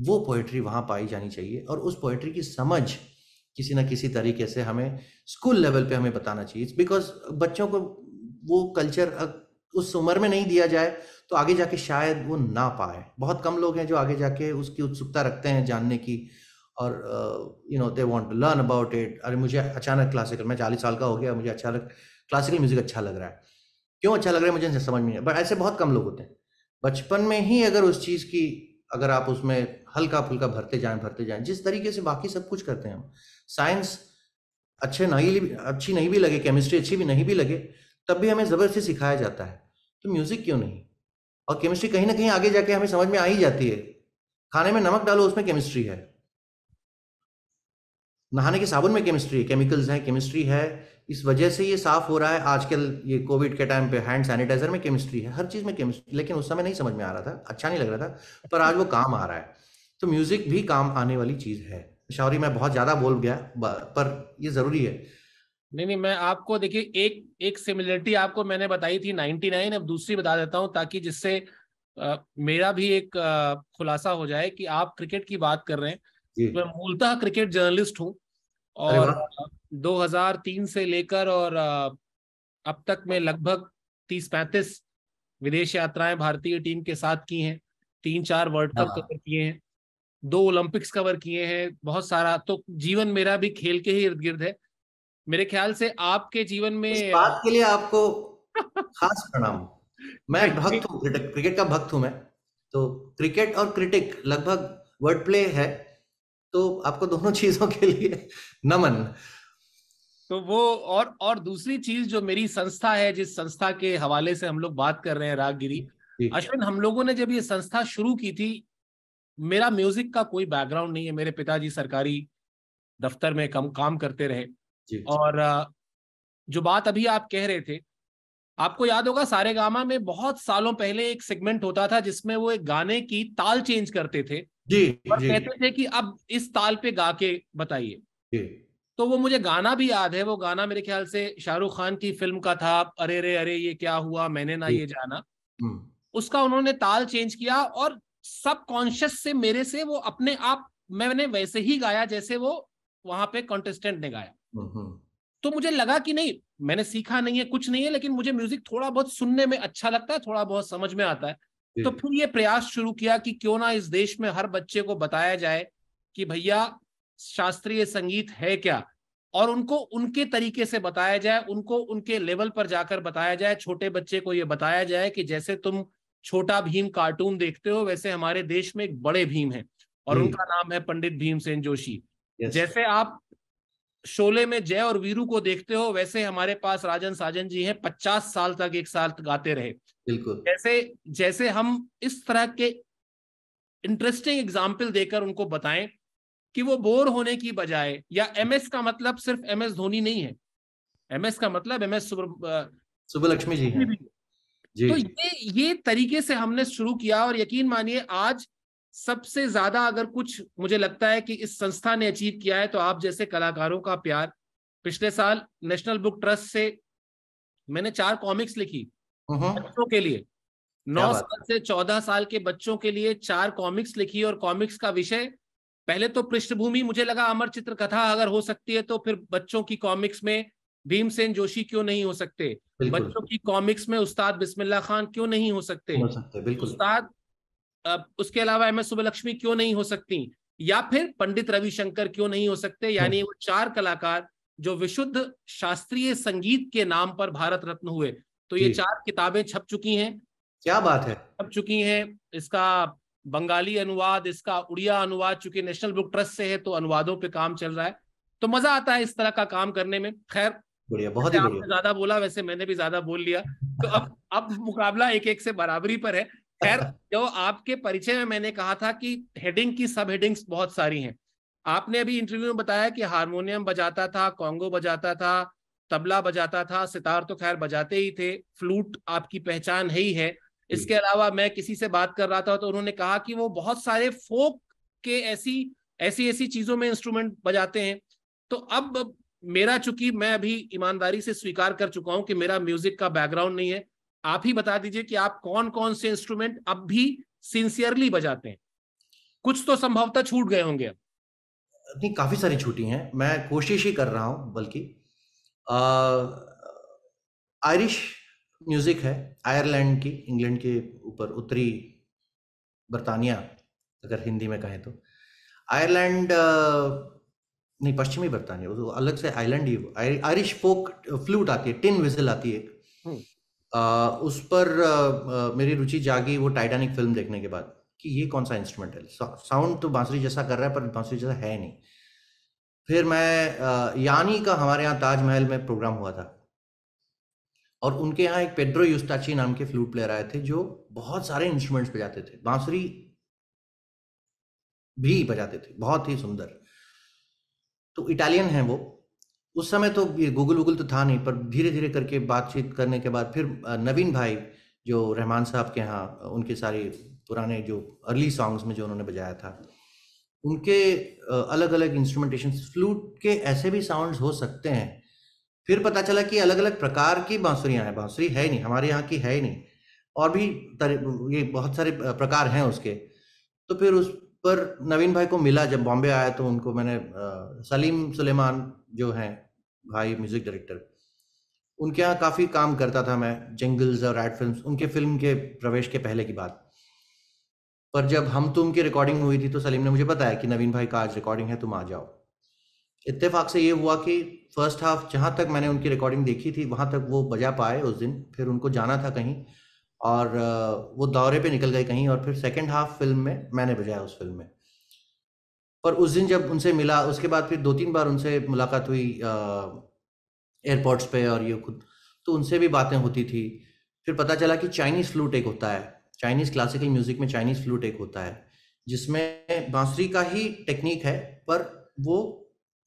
वो पोइट्री वहाँ पाई जानी चाहिए और उस पोइट्री की समझ किसी ना किसी तरीके से हमें स्कूल लेवल पे हमें बताना चाहिए बिकॉज बच्चों को वो कल्चर उस उम्र में नहीं दिया जाए तो आगे जाके शायद वो ना पाए बहुत कम लोग हैं जो आगे जाके उसकी उत्सुकता रखते हैं जानने की और you know they want to learn about it अरे मुझे अचानक क्लासिकल मैं चालीस साल का हो गया मुझे अचानक क्लासिकल म्यूजिक अच्छा लग रहा है क्यों अच्छा लग रहा है मुझे समझ नहीं बट ऐसे बहुत कम लोग होते हैं बचपन में ही अगर उस चीज़ की अगर आप उसमें हल्का फुल्का भरते जाएं भरते जाएं जिस तरीके से बाकी सब कुछ करते हैं हम साइंस अच्छे नहीं अच्छी नहीं भी लगे केमिस्ट्री अच्छी भी नहीं भी लगे तब भी हमें ज़बरदस्ती सिखाया जाता है तो म्यूज़िक क्यों नहीं और केमिस्ट्री कहीं ना कहीं आगे जाके हमें समझ में आ ही जाती है खाने में नमक डालो उसमें केमिस्ट्री है नहाने के साबुन में केमिस्ट्री है केमिकल्स है केमिस्ट्री है इस वजह से ये साफ हो रहा है आजकल ये कोविड के टाइम पे हैंड सैनिटाइजर में केमिस्ट्री है हर चीज में केमिस्ट्री लेकिन उस समय नहीं समझ में आ रहा था अच्छा नहीं लग रहा था पर आज वो काम आ रहा है तो म्यूजिक भी काम आने वाली चीज है शौरी मैं बहुत ज्यादा बोल गया पर ये जरूरी है नहीं नहीं मैं आपको देखिए एक एक सिमिलरिटी आपको मैंने बताई थी 99 अब दूसरी बता देता हूं ताकि जिससे आ, मेरा भी एक आ, खुलासा हो जाए कि आप क्रिकेट की बात कर रहे हैं मैं मूलतः क्रिकेट जर्नलिस्ट हूं और 2003 से लेकर और अब तक में लगभग तीस पैंतीस विदेश यात्राएं भारतीय टीम के साथ की हैं तीन चार वर्ल्ड कप कवर किए हैं दो ओलंपिक्स कवर किए हैं बहुत सारा तो जीवन मेरा भी खेल के ही इर्द गिर्द है मेरे ख्याल से आपके जीवन में इस बात के लिए आपको खास प्रणाम मैं *laughs* भक्त हूँ क्रिकेट क्रिकेट का भक्त हूँ मैं तो क्रिकेट और क्रिटिक लगभग वर्ड प्ले है तो आपको दोनों *laughs* चीजों के लिए नमन तो वो और और दूसरी चीज जो मेरी संस्था है जिस संस्था के हवाले से हम लोग बात कर रहे हैं रागगिरी अश्विन हम लोगों ने जब ये संस्था शुरू की थी मेरा म्यूजिक का कोई बैकग्राउंड नहीं है मेरे पिताजी सरकारी दफ्तर में कम काम करते रहे और जो बात अभी आप कह रहे थे आपको याद होगा सारे गामा में बहुत सालों पहले एक सेगमेंट होता था जिसमें वो एक गाने की ताल चेंज करते थे जी, और जी, कहते थे कि अब इस ताल पे गा के बताइए तो वो मुझे गाना भी याद है वो गाना मेरे ख्याल से शाहरुख खान की फिल्म का था अरे रे अरे ये क्या हुआ मैंने ना ये जाना हम्म। उसका उन्होंने ताल चेंज किया और सब कॉन्शियस से मेरे से वो अपने आप मैंने वैसे ही गाया जैसे वो वहां पे कॉन्टेस्टेंट ने गाया हम्म। तो मुझे लगा कि नहीं मैंने सीखा नहीं है कुछ नहीं है लेकिन मुझे म्यूजिक थोड़ा बहुत सुनने में अच्छा लगता है थोड़ा बहुत समझ में आता है तो फिर ये प्रयास शुरू किया कि क्यों ना इस देश में हर बच्चे को बताया जाए कि भैया शास्त्रीय संगीत है क्या और उनको उनके तरीके से बताया जाए उनको उनके लेवल पर जाकर बताया जाए छोटे बच्चे को ये बताया जाए कि जैसे तुम छोटा भीम कार्टून देखते हो वैसे हमारे देश में एक बड़े भीम है और हम्म। उनका नाम है पंडित भीमसेन जोशी जैसे आप शोले में जय और वीरू को देखते हो वैसे हमारे पास राजन साजन जी हैं पचास साल तक एक साथ गाते रहे बिल्कुल जैसे जैसे हम इस तरह के इंटरेस्टिंग एग्जाम्पल देकर उनको बताएं कि वो बोर होने की बजाय या एमएस का मतलब सिर्फ एमएस धोनी नहीं है एमएस का मतलब एमएस सुब्रलक्ष्मी जी, जी तो ये ये तरीके से हमने शुरू किया और यकीन मानिए आज सबसे ज्यादा अगर कुछ मुझे लगता है कि इस संस्था ने अचीव किया है तो आप जैसे कलाकारों का प्यार पिछले साल नेशनल बुक ट्रस्ट से मैंने चार कॉमिक्स लिखी हम्म हम्म। बच्चों के लिए नौ साल से चौदह साल के बच्चों के लिए चार कॉमिक्स लिखी और कॉमिक्स का विषय पहले तो पृष्ठभूमि मुझे लगा अमर चित्र कथा अगर हो सकती है तो फिर बच्चों की कॉमिक्स में भीमसेन जोशी क्यों नहीं हो सकते बच्चों की कॉमिक्स में उस्ताद बिस्मिल्ला खान क्यों नहीं हो सकते, हो सकते उस्ताद उसके अलावा एम एस सुबलक्ष्मी क्यों नहीं हो सकती या फिर पंडित रविशंकर क्यों नहीं हो सकते यानी वो चार कलाकार जो विशुद्ध शास्त्रीय संगीत के नाम पर भारत रत्न हुए तो ये चार किताबें छप चुकी हैं क्या बात है छप चुकी हैं इसका बंगाली अनुवाद इसका उड़िया अनुवाद चूंकि नेशनल बुक ट्रस्ट से है तो अनुवादों पे काम चल रहा है तो मजा आता है इस तरह का काम करने में खैर बहुत ही आपने ज्यादा बोला वैसे मैंने भी ज्यादा बोल लिया तो अब अब मुकाबला एक एक से बराबरी पर है खैर *laughs* जो आपके परिचय में मैंने कहा था कि हेडिंग की सब हेडिंग्स बहुत सारी हैं आपने अभी इंटरव्यू में बताया कि हारमोनियम बजाता था कॉन्गो बजाता था तबला बजाता था सितार तो खैर बजाते ही थे फ्लूट आपकी पहचान है ही है इसके अलावा मैं किसी से बात कर रहा था तो उन्होंने कहा कि वो बहुत सारे फोक के ऐसी ऐसी ऐसी चीजों में इंस्ट्रूमेंट बजाते हैं तो अब मेरा चूंकि मैं अभी ईमानदारी से स्वीकार कर चुका हूं कि मेरा म्यूजिक का बैकग्राउंड नहीं है आप ही बता दीजिए कि आप कौन कौन से इंस्ट्रूमेंट अब भी सिंसियरली बजाते हैं कुछ तो संभवतः छूट गए होंगे नहीं काफी सारी छूटी हैं मैं कोशिश ही कर रहा हूं बल्कि आयरिश म्यूज़िक है आयरलैंड की इंग्लैंड के ऊपर उत्तरी बरतानिया अगर हिंदी में कहें तो आयरलैंड नहीं पश्चिमी बरतानिया वो तो अलग से आइलैंड ही आयरिश फोक फ्लूट आती है टिन विजल आती है आ, उस पर आ, मेरी रुचि जागी वो टाइटैनिक फिल्म देखने के बाद कि ये कौन सा इंस्ट्रूमेंट है साउंड तो बांसुरी जैसा कर रहा है पर बांसुरी जैसा है नहीं फिर मैं यानी का हमारे यहाँ ताजमहल में प्रोग्राम हुआ था और उनके यहाँ एक पेड्रो युस्ताची नाम के फ्लूट प्लेयर आए थे जो बहुत सारे इंस्ट्रूमेंट्स बजाते थे बांसुरी भी बजाते थे बहुत ही सुंदर तो इटालियन है वो उस समय तो गूगल वूगल तो था नहीं पर धीरे धीरे करके बातचीत करने के बाद फिर नवीन भाई जो रहमान साहब के यहाँ उनके सारे पुराने जो अर्ली सॉन्ग्स में जो उन्होंने बजाया था उनके अलग अलग इंस्ट्रूमेंटेशन फ्लूट के ऐसे भी साउंड्स हो सकते हैं फिर पता चला कि अलग अलग प्रकार की बांसुरियां हैं बांसुरी है नहीं हमारे यहाँ की है नहीं और भी ये बहुत सारे प्रकार हैं उसके तो फिर उस पर नवीन भाई को मिला जब बॉम्बे आया तो उनको मैंने आ, सलीम सुलेमान जो हैं भाई म्यूजिक डायरेक्टर उनके यहाँ काफ़ी काम करता था मैं जंगल्स और एड फिल्म उनके फिल्म के प्रवेश के पहले की बात पर जब हम तुम की रिकॉर्डिंग हुई थी तो सलीम ने मुझे बताया कि नवीन भाई का आज रिकॉर्डिंग है तुम आ जाओ इत्तेफाक से ये हुआ कि फर्स्ट हाफ जहाँ तक मैंने उनकी रिकॉर्डिंग देखी थी वहाँ तक वो बजा पाए उस दिन फिर उनको जाना था कहीं और वो दौरे पे निकल गए कहीं और फिर सेकंड हाफ फिल्म में मैंने बजाया उस फिल्म में पर उस दिन जब उनसे मिला उसके बाद फिर दो तीन बार उनसे मुलाकात हुई एयरपोर्ट्स पे और ये खुद तो उनसे भी बातें होती थी फिर पता चला कि चाइनीज़ फ्लूट एक होता है चाइनीज़ क्लासिकल म्यूज़िक में चाइनीज़ फ्लूट एक होता है जिसमें बांसुरी का ही टेक्निक है पर वो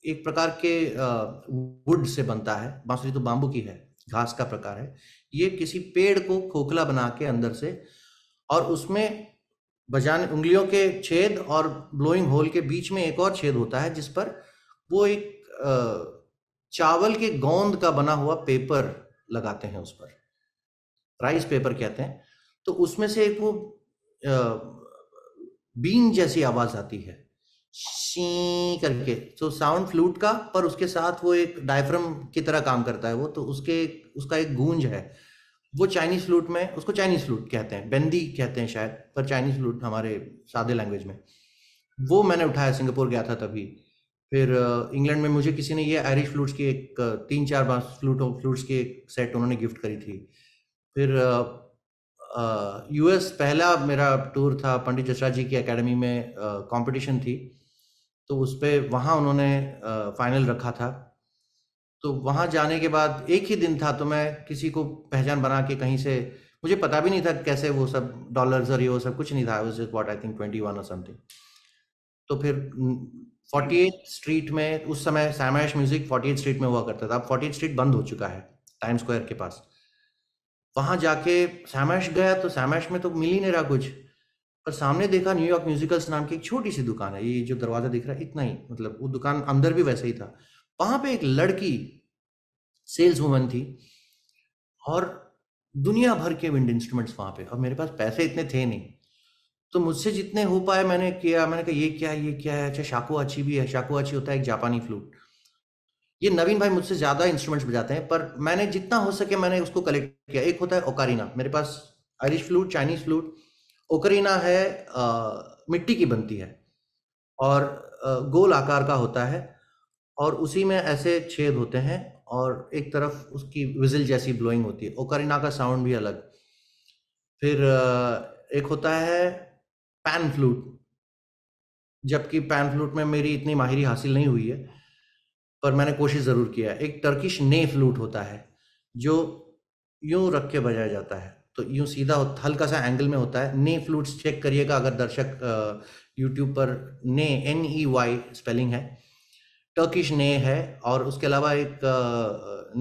एक प्रकार के वुड से बनता है बांसुरी तो बाम्बू की है घास का प्रकार है ये किसी पेड़ को खोखला बना के अंदर से और उसमें बजाने उंगलियों के छेद और ब्लोइंग होल के बीच में एक और छेद होता है जिस पर वो एक चावल के गोंद का बना हुआ पेपर लगाते हैं उस पर राइस पेपर कहते हैं तो उसमें से एक वो बीन जैसी आवाज आती है शी करके सो साउंड फ्लूट का पर उसके साथ वो एक डायफ्रम की तरह काम करता है वो तो उसके उसका एक गूंज है वो चाइनीज फ्लूट में उसको चाइनीज फ्लूट कहते हैं बेंदी कहते हैं शायद पर चाइनीज फ्लूट हमारे सादे लैंग्वेज में वो मैंने उठाया सिंगापुर गया था तभी फिर इंग्लैंड uh, में मुझे किसी ने ये आयरिश फ्लूट्स की एक uh, तीन चार बार फ्लूटों फ्लूट्स की एक सेट उन्होंने गिफ्ट करी थी फिर यूएस uh, पहला मेरा टूर था पंडित जसराज जी की एकेडमी में कंपटीशन थी तो उस पर वहाँ उन्होंने फाइनल रखा था तो वहाँ जाने के बाद एक ही दिन था तो मैं किसी को पहचान बना के कहीं से मुझे पता भी नहीं था कैसे वो सब डॉलर्स और ये वो सब कुछ नहीं था what I think twenty one और समथिंग तो फिर फोर्टी एट स्ट्रीट में उस समय सैमैश म्यूजिक फोर्टी एट स्ट्रीट में हुआ करता था अब फोर्टी एट स्ट्रीट बंद हो चुका है टाइम स्क्वायर के पास वहाँ जाके सैमैश गया तो सैमैश में तो मिल ही नहीं रहा कुछ और सामने देखा न्यूयॉर्क म्यूजिकल्स नाम की एक छोटी सी दुकान है ये जो दरवाजा दिख रहा है इतना ही मतलब वो दुकान अंदर भी वैसा ही था वहां पे एक लड़की सेल्स वुमन थी और दुनिया भर के विंड इंस्ट्रूमेंट्स वहां पे और मेरे पास पैसे इतने थे नहीं तो मुझसे जितने हो पाए मैंने किया मैंने कहा ये क्या है ये क्या है अच्छा शाकू अच्छी भी है शाकू अच्छी होता है एक जापानी फ्लूट ये नवीन भाई मुझसे ज्यादा इंस्ट्रूमेंट्स बजाते हैं पर मैंने जितना हो सके मैंने उसको कलेक्ट किया एक होता है ओकारीना मेरे पास Irish flute Chinese flute ocarina है आ, मिट्टी की बनती है और आ, गोल आकार का होता है और उसी में ऐसे छेद होते हैं और एक तरफ उसकी विजिल जैसी ब्लोइंग होती है ओकरीना का साउंड भी अलग फिर आ, एक होता है पैन फ्लूट जबकि पैन फ्लूट में मेरी इतनी माहिरी हासिल नहीं हुई है पर मैंने कोशिश ज़रूर किया है एक टर्किश ने फ्लूट होता है जो यूं रख के बजाया जाता है तो यूँ सीधा हल्का सा एंगल में होता है ने फ्लूट्स चेक करिएगा अगर दर्शक यूट्यूब पर ney N E Y spelling है टर्किश ने है और उसके अलावा एक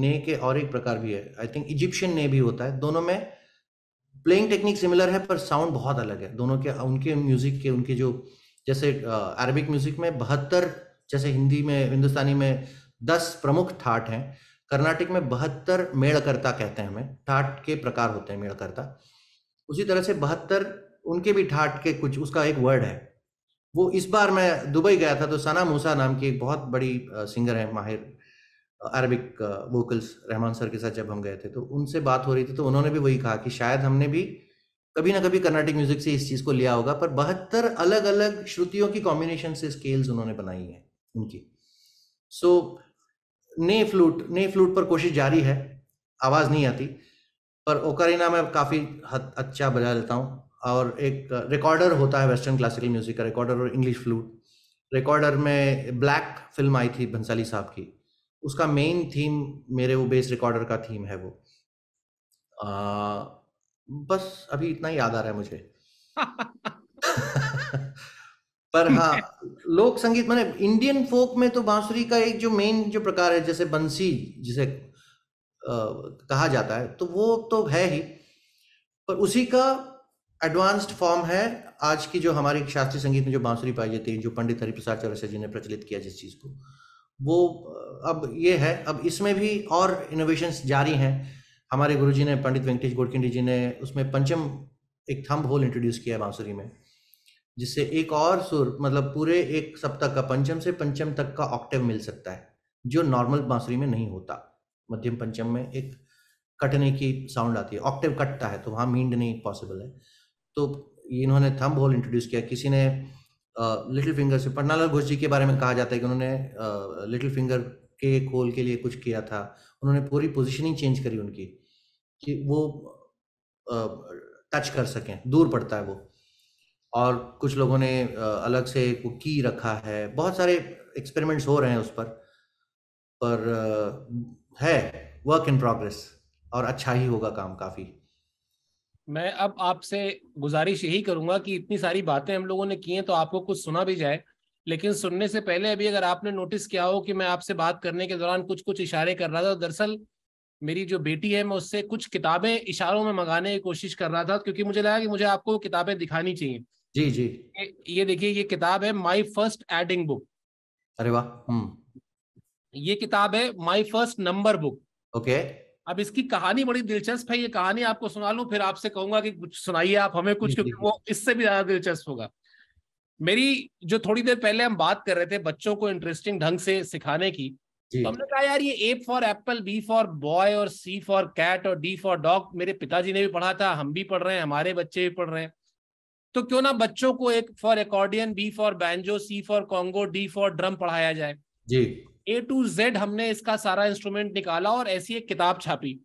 ने के और एक प्रकार भी है आई थिंक इजिप्शियन ने भी होता है दोनों में प्लेइंग टेक्निक सिमिलर है पर साउंड बहुत अलग है दोनों के उनके म्यूजिक के उनके जो जैसे अरबिक म्यूजिक में बहत्तर जैसे हिंदी में हिंदुस्तानी में दस प्रमुख थाट हैं कर्नाटक में बहत्तर मेड़कर्ता कहते हैं हमें ठाट के प्रकार होते हैं मेड़कर्ता उसी तरह से बहत्तर उनके भी ठाट के कुछ उसका एक वर्ड है वो इस बार मैं दुबई गया था तो सना मूसा नाम की एक बहुत बड़ी सिंगर है माहिर अरबिक वोकल्स रहमान सर के साथ जब हम गए थे तो उनसे बात हो रही थी तो उन्होंने भी वही कहा कि शायद हमने भी कभी ना कभी कर्नाटिक म्यूजिक से इस चीज़ को लिया होगा पर बहत्तर अलग अलग श्रुतियों की कॉम्बिनेशन से स्केल्स उन्होंने बनाई हैं उनकी सो so, नए फ्लूट नए फ्लूट पर कोशिश जारी है आवाज़ नहीं आती पर ओकरीना में काफ़ी हद अच्छा बजा लेता हूँ और एक रिकॉर्डर होता है वेस्टर्न क्लासिकल म्यूजिक का रिकॉर्डर और इंग्लिश फ्लूट रिकॉर्डर में ब्लैक फिल्म आई थी भंसाली साहब की उसका मेन थीम मेरे वो बेस रिकॉर्डर का थीम है वो आ, बस अभी इतना ही याद आ रहा है मुझे *laughs* *laughs* पर हाँ लोक संगीत मैंने इंडियन फोक में तो बांसुरी का एक जो मेन जो प्रकार है जैसे बंसी जिसे आ, कहा जाता है तो वो तो है ही पर उसी का एडवांस्ड फॉर्म है आज की जो हमारे शास्त्रीय संगीत में जो बांसुरी पाई जाती है जो पंडित हरिप्रसाद चौरसा जी ने प्रचलित किया जिस चीज़ को वो अब ये है अब इसमें भी और इनोवेशंस जारी हैं हमारे गुरुजी ने पंडित वेंकटेश गोडकिंडी जी ने उसमें पंचम एक थम्ब होल इंट्रोड्यूस किया है बांसुरी में जिससे एक और सुर मतलब पूरे एक सप्ताह का पंचम से पंचम तक का ऑक्टेव मिल सकता है जो नॉर्मल बांसुरी में नहीं होता मध्यम पंचम में एक कटने की साउंड आती है ऑक्टेव कटता है तो वहाँ मींड नहीं पॉसिबल है तो इन्होंने थंब होल इंट्रोड्यूस किया किसी ने लिटिल फिंगर से पन्नालाल घोष जी के बारे में कहा जाता है कि उन्होंने लिटिल फिंगर के एक होल के लिए कुछ किया था उन्होंने पूरी पोजिशनिंग चेंज करी उनकी कि वो टच कर सकें दूर पड़ता है वो और कुछ लोगों ने अलग से की रखा है बहुत सारे एक्सपेरिमेंट्स हो रहे हैं उस पर पर है वर्क इन प्रोग्रेस और अच्छा ही होगा काम काफी मैं अब आपसे गुजारिश यही करूंगा कि इतनी सारी बातें हम लोगों ने की हैं तो आपको कुछ सुना भी जाए लेकिन सुनने से पहले अभी अगर आपने नोटिस किया हो कि मैं आपसे बात करने के दौरान कुछ कुछ इशारे कर रहा था दरअसल मेरी जो बेटी है मैं उससे कुछ किताबें इशारों में मंगाने की कोशिश कर रहा था क्योंकि मुझे लगा कि मुझे आपको किताबें दिखानी चाहिए जी जी ये, देखिए ये किताब है माय फर्स्ट एडिंग बुक अरे वाह हम्म। ये किताब है my first number book okay अब इसकी कहानी बड़ी दिलचस्प है ये कहानी आपको सुना लू फिर आपसे कहूंगा कि कुछ सुनाइए आप हमें कुछ क्योंकि वो इससे भी ज्यादा दिलचस्प होगा मेरी जो थोड़ी देर पहले हम बात कर रहे थे बच्चों को इंटरेस्टिंग ढंग से सिखाने की तो हमने कहा यार ये A for apple B for boy और सी फॉर कैट और डी फॉर डॉग मेरे पिताजी ने भी पढ़ा था हम भी पढ़ रहे हैं हमारे बच्चे भी पढ़ रहे हैं तो क्यों ना बच्चों को A for accordion B for banjo C for conga D for drum पढ़ाया जाए जी ए टू जेड हमने इसका सारा इंस्ट्रूमेंट निकाला और ऐसी एक किताब छापी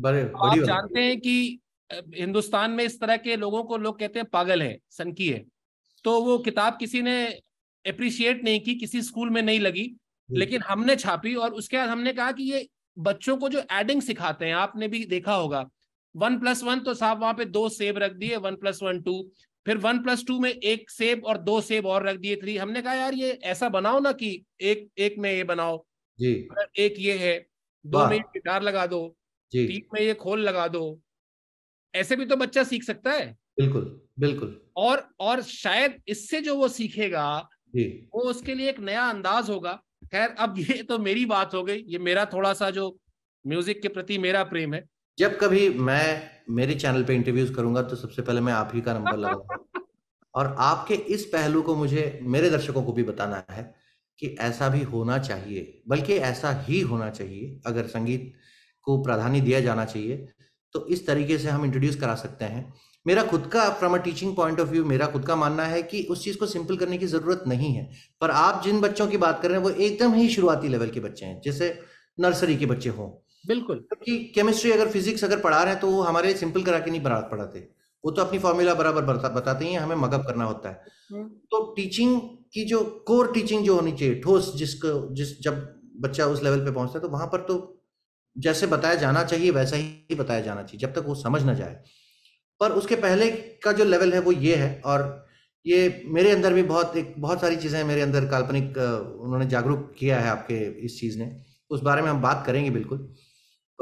बड़े, आप जानते हैं कि हिंदुस्तान में इस तरह के लोगों को लोग कहते हैं पागल है सनकी है तो वो किताब किसी ने अप्रिशिएट नहीं की किसी स्कूल में नहीं लगी लेकिन हमने छापी और उसके बाद हमने कहा कि ये बच्चों को जो एडिंग सिखाते हैं आपने भी देखा होगा वन प्लस वन तो साहब वहां पे दो सेब रख दिए वन प्लस वन टू फिर वन प्लस टू में एक सेब और दो सेब और रख दिए थ्री हमने कहा यार ये ऐसा बनाओ ना कि एक एक में ये बनाओ जी एक ये है दो में गिटार लगा दो तीन में ये खोल लगा दो ऐसे भी तो बच्चा सीख सकता है बिल्कुल बिल्कुल और और शायद इससे जो वो सीखेगा वो उसके लिए एक नया अंदाज होगा खैर अब ये तो मेरी बात हो गई ये मेरा थोड़ा सा जो म्यूजिक के प्रति मेरा प्रेम है जब कभी मैं मेरे चैनल पे इंटरव्यूज करूंगा तो सबसे पहले मैं आप ही का नंबर लगाऊंगा *laughs* और आपके इस पहलू को मुझे मेरे दर्शकों को भी बताना है कि ऐसा भी होना चाहिए बल्कि ऐसा ही होना चाहिए अगर संगीत को प्राधान्य दिया जाना चाहिए तो इस तरीके से हम इंट्रोड्यूस करा सकते हैं मेरा खुद का from a teaching point of view मेरा खुद का मानना है कि उस चीज को सिंपल करने की जरूरत नहीं है पर आप जिन बच्चों की बात कर रहे हैं वो एकदम ही शुरुआती लेवल के बच्चे हैं जैसे नर्सरी के बच्चे हों बिल्कुल क्योंकि केमिस्ट्री अगर फिजिक्स अगर पढ़ा रहे हैं तो वो हमारे सिंपल करा के नहीं पढ़ाते वो तो अपनी फॉर्मूला बराबर बताते हैं हमें मगअप करना होता है हम्म। तो टीचिंग की जो कोर टीचिंग जो होनी चाहिए ठोस जिसको जिस जब बच्चा उस लेवल पे पहुंचता है तो वहां पर तो जैसे बताया जाना चाहिए वैसा ही बताया जाना चाहिए जब तक वो समझ ना जाए पर उसके पहले का जो लेवल है वो ये है और ये मेरे अंदर भी बहुत एक बहुत सारी चीज़ें हैं मेरे अंदर काल्पनिक उन्होंने जागरूक किया है आपके इस चीज़ ने उस बारे में हम बात करेंगे बिल्कुल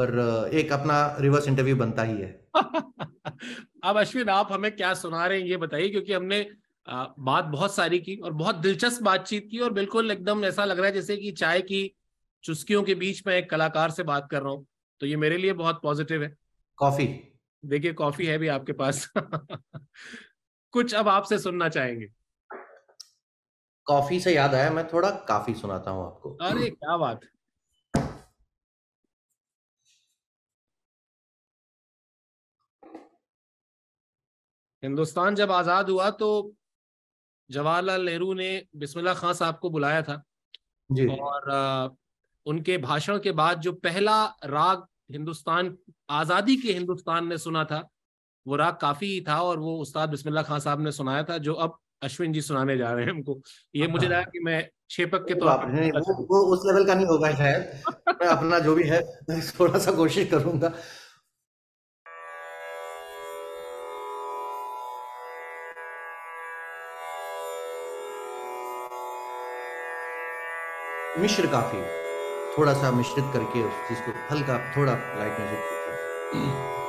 पर एक अपना रिवर्स इंटरव्यू बनता ही है *laughs* अब अश्विन आप हमें क्या सुना रहे हैं ये बताइए क्योंकि हमने बात बहुत सारी की और बहुत दिलचस्प बातचीत की और बिल्कुल एकदम ऐसा लग रहा है जैसे कि चाय की चुस्कियों के बीच में एक कलाकार से बात कर रहा हूँ तो ये मेरे लिए बहुत पॉजिटिव है कॉफी देखिए कॉफी है भी आपके पास *laughs* कुछ अब आपसे सुनना चाहेंगे कॉफी से याद आया मैं थोड़ा काफी सुनाता हूँ आपको अरे क्या बात है हिंदुस्तान जब आज़ाद हुआ तो जवाहरलाल नेहरू ने बिस्मिल्लाह खान साहब को बुलाया था जी। और उनके भाषण के बाद जो पहला राग हिंदुस्तान आज़ादी के हिंदुस्तान ने सुना था वो राग काफ़ी था और वो उस्ताद बिस्मिल्लाह खान साहब ने सुनाया था जो अब अश्विन जी सुनाने जा रहे हैं हमको ये मुझे लगा कि मैं छेपक के तो पर वो, वो उस लेवल का नहीं होगा शायद मैं अपना जो भी है थोड़ा सा कोशिश करूंगा मिश्र काफ़ी थोड़ा सा मिश्रित करके उस चीज़ को हल्का थोड़ा लाइटनेस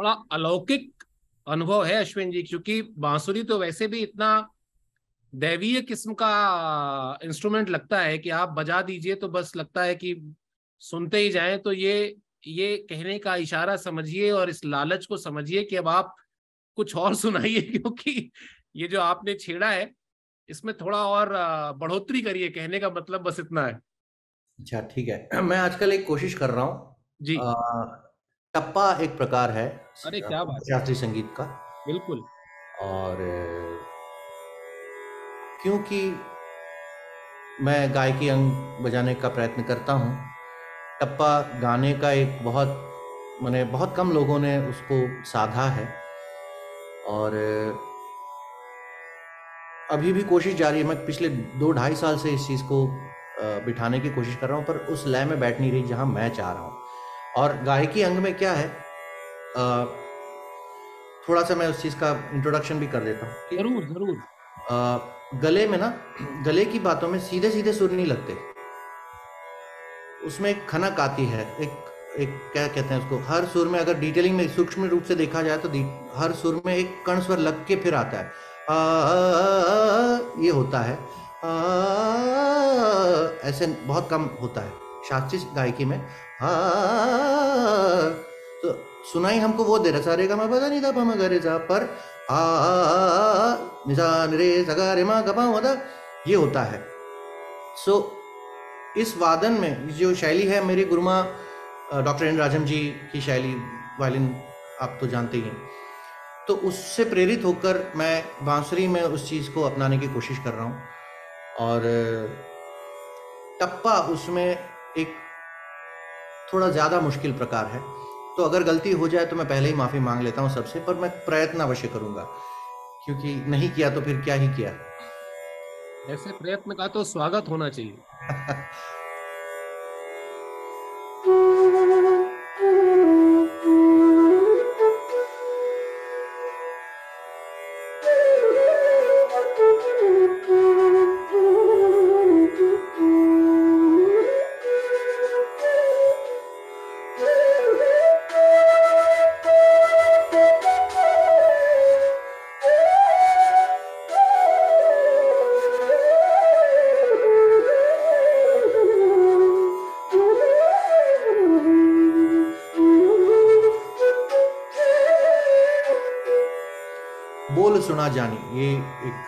बड़ा अलौकिक अनुभव है अश्विन जी क्योंकि बांसुरी तो वैसे भी इतना दैवीय किस्म का इंस्ट्रूमेंट लगता है कि आप बजा दीजिए तो बस लगता है कि सुनते ही जाए तो ये ये कहने का इशारा समझिए और इस लालच को समझिए कि अब आप कुछ और सुनाइए *laughs* क्योंकि ये जो आपने छेड़ा है इसमें थोड़ा और बढ़ोतरी करिए कहने का मतलब बस इतना है अच्छा ठीक है *clears throat* मैं आजकल एक कोशिश कर रहा हूँ जी आ, टप्पा एक प्रकार है अरे क्या बात शास्त्रीय संगीत का बिल्कुल और क्योंकि मैं गायकी अंग बजाने का प्रयत्न करता हूँ टप्पा गाने का एक बहुत मैंने बहुत कम लोगों ने उसको साधा है और अभी भी कोशिश जारी है मैं पिछले दो ढाई साल से इस चीज़ को बिठाने की कोशिश कर रहा हूँ पर उस लय में बैठ नहीं रही जहाँ मैं चाह रहा हूँ और गायकी अंग में क्या है आ, थोड़ा सा मैं उस चीज का इंट्रोडक्शन भी कर देता हूँ जरूर जरूर गले में ना गले की बातों में सीधे सीधे सुर नहीं लगते उसमें एक खनक आती है एक एक क्या कहते हैं उसको हर सुर में अगर डिटेलिंग में सूक्ष्म रूप से देखा जाए तो हर सुर में एक कण स्वर लग के फिर आता है आ, आ, आ, ये होता है आ, ऐसे बहुत कम होता है शास्त्रीय गायकी में हा तो सुनाई हमको वो दे रहा सारे का पता नहीं था पमा जा पर आ हाँ, निजा सगा रे मा गपा वदा ये होता है सो so, इस वादन में जो शैली है मेरे गुरुमा डॉक्टर एन राजम जी की शैली वायलिन आप तो जानते ही हैं तो उससे प्रेरित होकर मैं बांसुरी में उस चीज़ को अपनाने की कोशिश कर रहा हूँ और टप्पा उसमें एक थोड़ा ज़्यादा मुश्किल प्रकार है तो अगर गलती हो जाए तो मैं पहले ही माफ़ी मांग लेता हूँ सबसे पर मैं प्रयत्न अवश्य करूँगा क्योंकि नहीं किया तो फिर क्या ही किया ऐसे प्रयत्न का तो स्वागत होना चाहिए *laughs* ये एक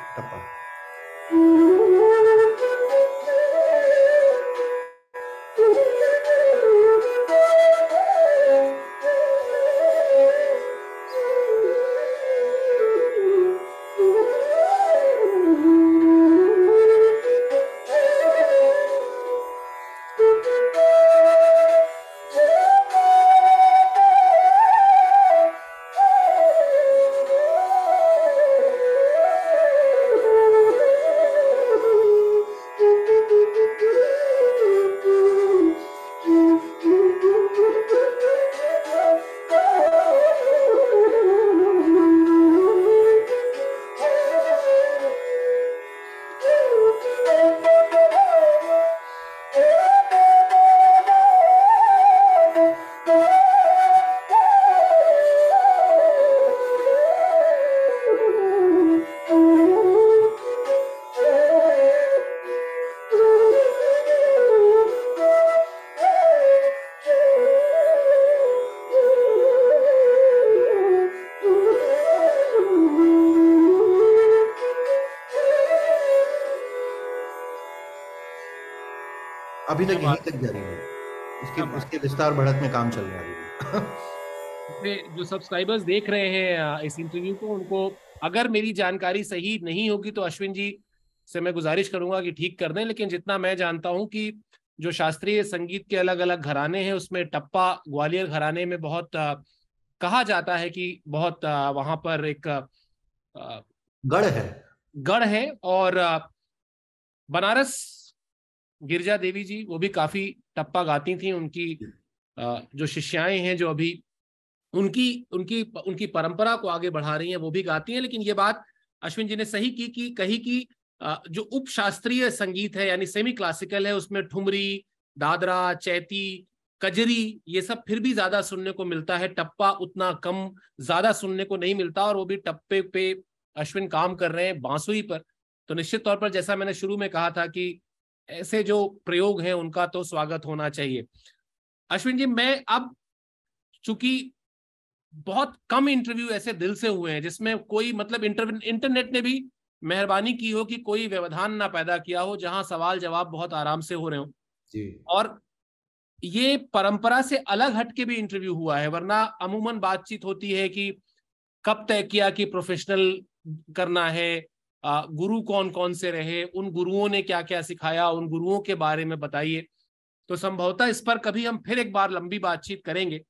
अभी तक यहीं तक जारी है उसके उसके विस्तार बढ़त में काम चल रहा है *laughs* जो सब्सक्राइबर्स देख रहे हैं इस इंटरव्यू को उनको अगर मेरी जानकारी सही नहीं होगी तो अश्विन जी से मैं गुजारिश करूंगा कि ठीक कर दें लेकिन जितना मैं जानता हूं कि जो शास्त्रीय संगीत के अलग अलग घराने हैं उसमें टप्पा ग्वालियर घराने में बहुत आ, कहा जाता है कि बहुत आ, वहां पर एक गढ़ है गढ़ है और आ, बनारस गिरजा देवी जी वो भी काफी टप्पा गाती थी उनकी जो शिष्याएं हैं जो अभी उनकी उनकी उनकी परंपरा को आगे बढ़ा रही हैं वो भी गाती हैं लेकिन ये बात अश्विन जी ने सही की कि कही कि जो उप शास्त्रीय संगीत है यानी सेमी क्लासिकल है उसमें ठुमरी दादरा चैती कजरी ये सब फिर भी ज्यादा सुनने को मिलता है टप्पा उतना कम ज्यादा सुनने को नहीं मिलता और वो भी टप्पे पे अश्विन काम कर रहे हैं बांसुरी पर तो निश्चित तौर पर जैसा मैंने शुरू में कहा था कि ऐसे जो प्रयोग हैं उनका तो स्वागत होना चाहिए अश्विन जी मैं अब चूंकि बहुत कम इंटरव्यू ऐसे दिल से हुए हैं जिसमें कोई मतलब इंटरनेट ने भी मेहरबानी की हो कि कोई व्यवधान ना पैदा किया हो जहां सवाल जवाब बहुत आराम से हो रहे हो और ये परंपरा से अलग हटके भी इंटरव्यू हुआ है वरना अमूमन बातचीत होती है कि कब तय किया कि प्रोफेशनल करना है गुरु कौन कौन से रहे उन गुरुओं ने क्या क्या सिखाया उन गुरुओं के बारे में बताइए तो संभवतः इस पर कभी हम फिर एक बार लंबी बातचीत करेंगे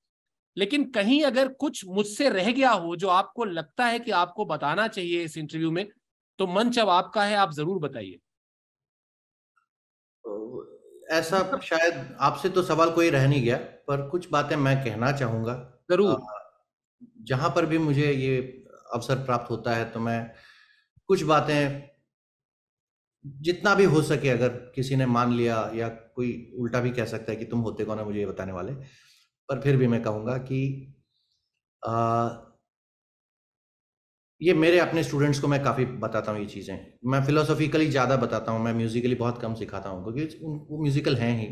लेकिन कहीं अगर कुछ मुझसे रह गया हो जो आपको लगता है कि आपको बताना चाहिए इस इंटरव्यू में तो मंच अब आपका है आप जरूर बताइए तो ऐसा शायद आपसे तो सवाल कोई रह नहीं गया पर कुछ बातें मैं कहना चाहूंगा जरूर जहां पर भी मुझे ये अवसर प्राप्त होता है तो मैं कुछ बातें जितना भी हो सके अगर किसी ने मान लिया या कोई उल्टा भी कह सकता है कि तुम होते कौन है मुझे ये बताने वाले पर फिर भी मैं कहूँगा कि आ, ये मेरे अपने स्टूडेंट्स को मैं काफ़ी बताता हूँ ये चीज़ें मैं फिलोसॉफिकली ज़्यादा बताता हूँ मैं म्यूज़िकली बहुत कम सिखाता हूँ क्योंकि वो म्यूज़िकल हैं ही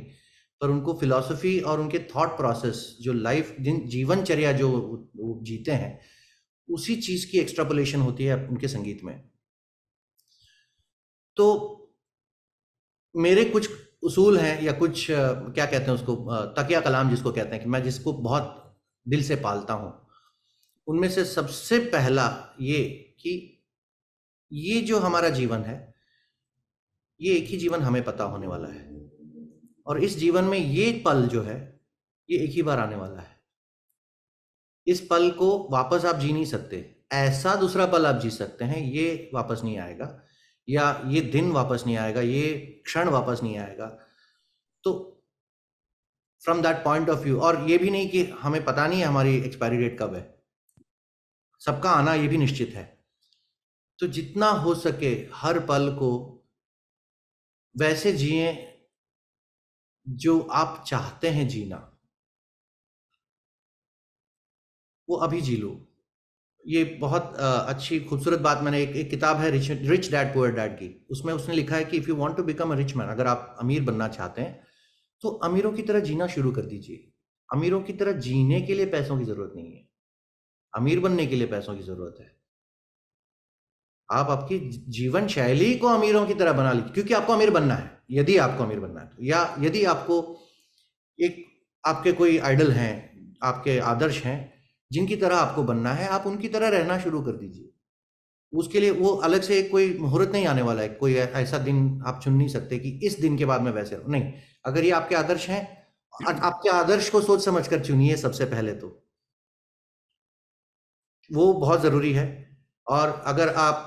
पर उनको फिलोसफी और उनके थॉट प्रोसेस जो लाइफ जिन जीवनचर्या जो वो जीते हैं उसी चीज़ की एक्स्ट्रापोलेशन होती है उनके संगीत में तो मेरे कुछ उसूल हैं या कुछ क्या कहते हैं उसको तकिया कलाम जिसको कहते हैं कि मैं जिसको बहुत दिल से पालता हूं उनमें से सबसे पहला ये कि ये जो हमारा जीवन है ये एक ही जीवन हमें पता होने वाला है और इस जीवन में ये पल जो है ये एक ही बार आने वाला है इस पल को वापस आप जी नहीं सकते ऐसा दूसरा पल आप जी सकते हैं ये वापस नहीं आएगा या ये दिन वापस नहीं आएगा ये क्षण वापस नहीं आएगा तो from that point of view और ये भी नहीं कि हमें पता नहीं है हमारी एक्सपायरी डेट कब है सबका आना ये भी निश्चित है तो जितना हो सके हर पल को वैसे जिए जो आप चाहते हैं जीना वो अभी जी लो ये बहुत अच्छी खूबसूरत बात मैंने एक, एक किताब है rich rich dad poor dad की उसमें उसने लिखा है कि if you want to become a rich man अगर आप अमीर बनना चाहते हैं तो अमीरों की तरह जीना शुरू कर दीजिए अमीरों की तरह जीने के लिए पैसों की ज़रूरत नहीं है अमीर बनने के लिए पैसों की ज़रूरत है आप आपकी जीवन शैली को अमीरों की तरह बना लीजिए क्योंकि आपको अमीर बनना है यदि आपको अमीर बनना है तो या यदि आपको एक आपके कोई आइडल हैं आपके आदर्श हैं जिनकी तरह आपको बनना है आप उनकी तरह रहना शुरू कर दीजिए उसके लिए वो अलग से कोई मुहूर्त नहीं आने वाला है कोई ऐसा दिन आप चुन नहीं सकते कि इस दिन के बाद में वैसे रहूं नहीं अगर ये आपके आदर्श हैं आपके आदर्श को सोच समझ कर चुनिए सबसे पहले तो वो बहुत जरूरी है और अगर आप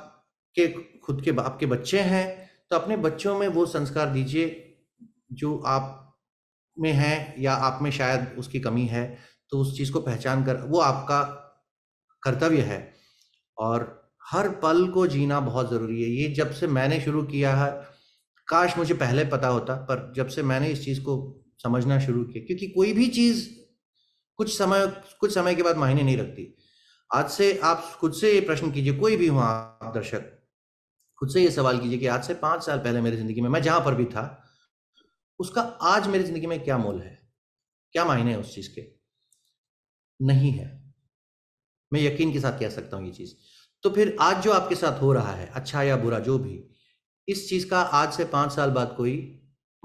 के खुद के आपके बच्चे हैं तो अपने बच्चों में वो संस्कार दीजिए जो आप में है या आप में शायद उसकी कमी है तो उस चीज़ को पहचान कर वो आपका कर्तव्य है और हर पल को जीना बहुत ज़रूरी है ये जब से मैंने शुरू किया है काश मुझे पहले पता होता पर जब से मैंने इस चीज़ को समझना शुरू किया क्योंकि कोई भी चीज़ कुछ समय कुछ समय के बाद मायने नहीं रखती आज से आप खुद से ये प्रश्न कीजिए कोई भी हो आप दर्शक खुद से ये सवाल कीजिए कि आज से पांच साल पहले मेरी ज़िंदगी में मैं जहां पर भी था उसका आज मेरी ज़िंदगी में क्या मोल है क्या मायने है उस चीज़ के नहीं है मैं यकीन के साथ कह सकता हूं ये चीज़ तो फिर आज जो आपके साथ हो रहा है अच्छा या बुरा जो भी इस चीज़ का आज से पांच साल बाद कोई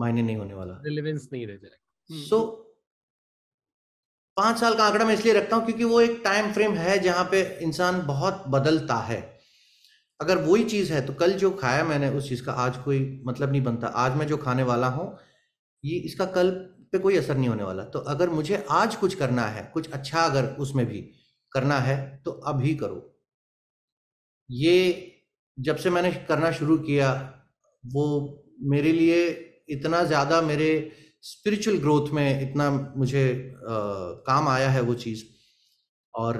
मायने नहीं होने वाला रिलेवेंस नहीं रह जाएगा सो हम्म। पांच साल का आंकड़ा मैं इसलिए रखता हूं क्योंकि वो एक टाइम फ्रेम है जहां पे इंसान बहुत बदलता है अगर वही चीज़ है तो कल जो खाया मैंने उस चीज़ का आज कोई मतलब नहीं बनता आज मैं जो खाने वाला हूं ये इसका कल पे कोई असर नहीं होने वाला तो अगर मुझे आज कुछ करना है कुछ अच्छा अगर उसमें भी करना है तो अभी करो ये जब से मैंने करना शुरू किया वो मेरे लिए इतना ज़्यादा मेरे स्पिरिचुअल ग्रोथ में इतना मुझे आ, काम आया है वो चीज़ और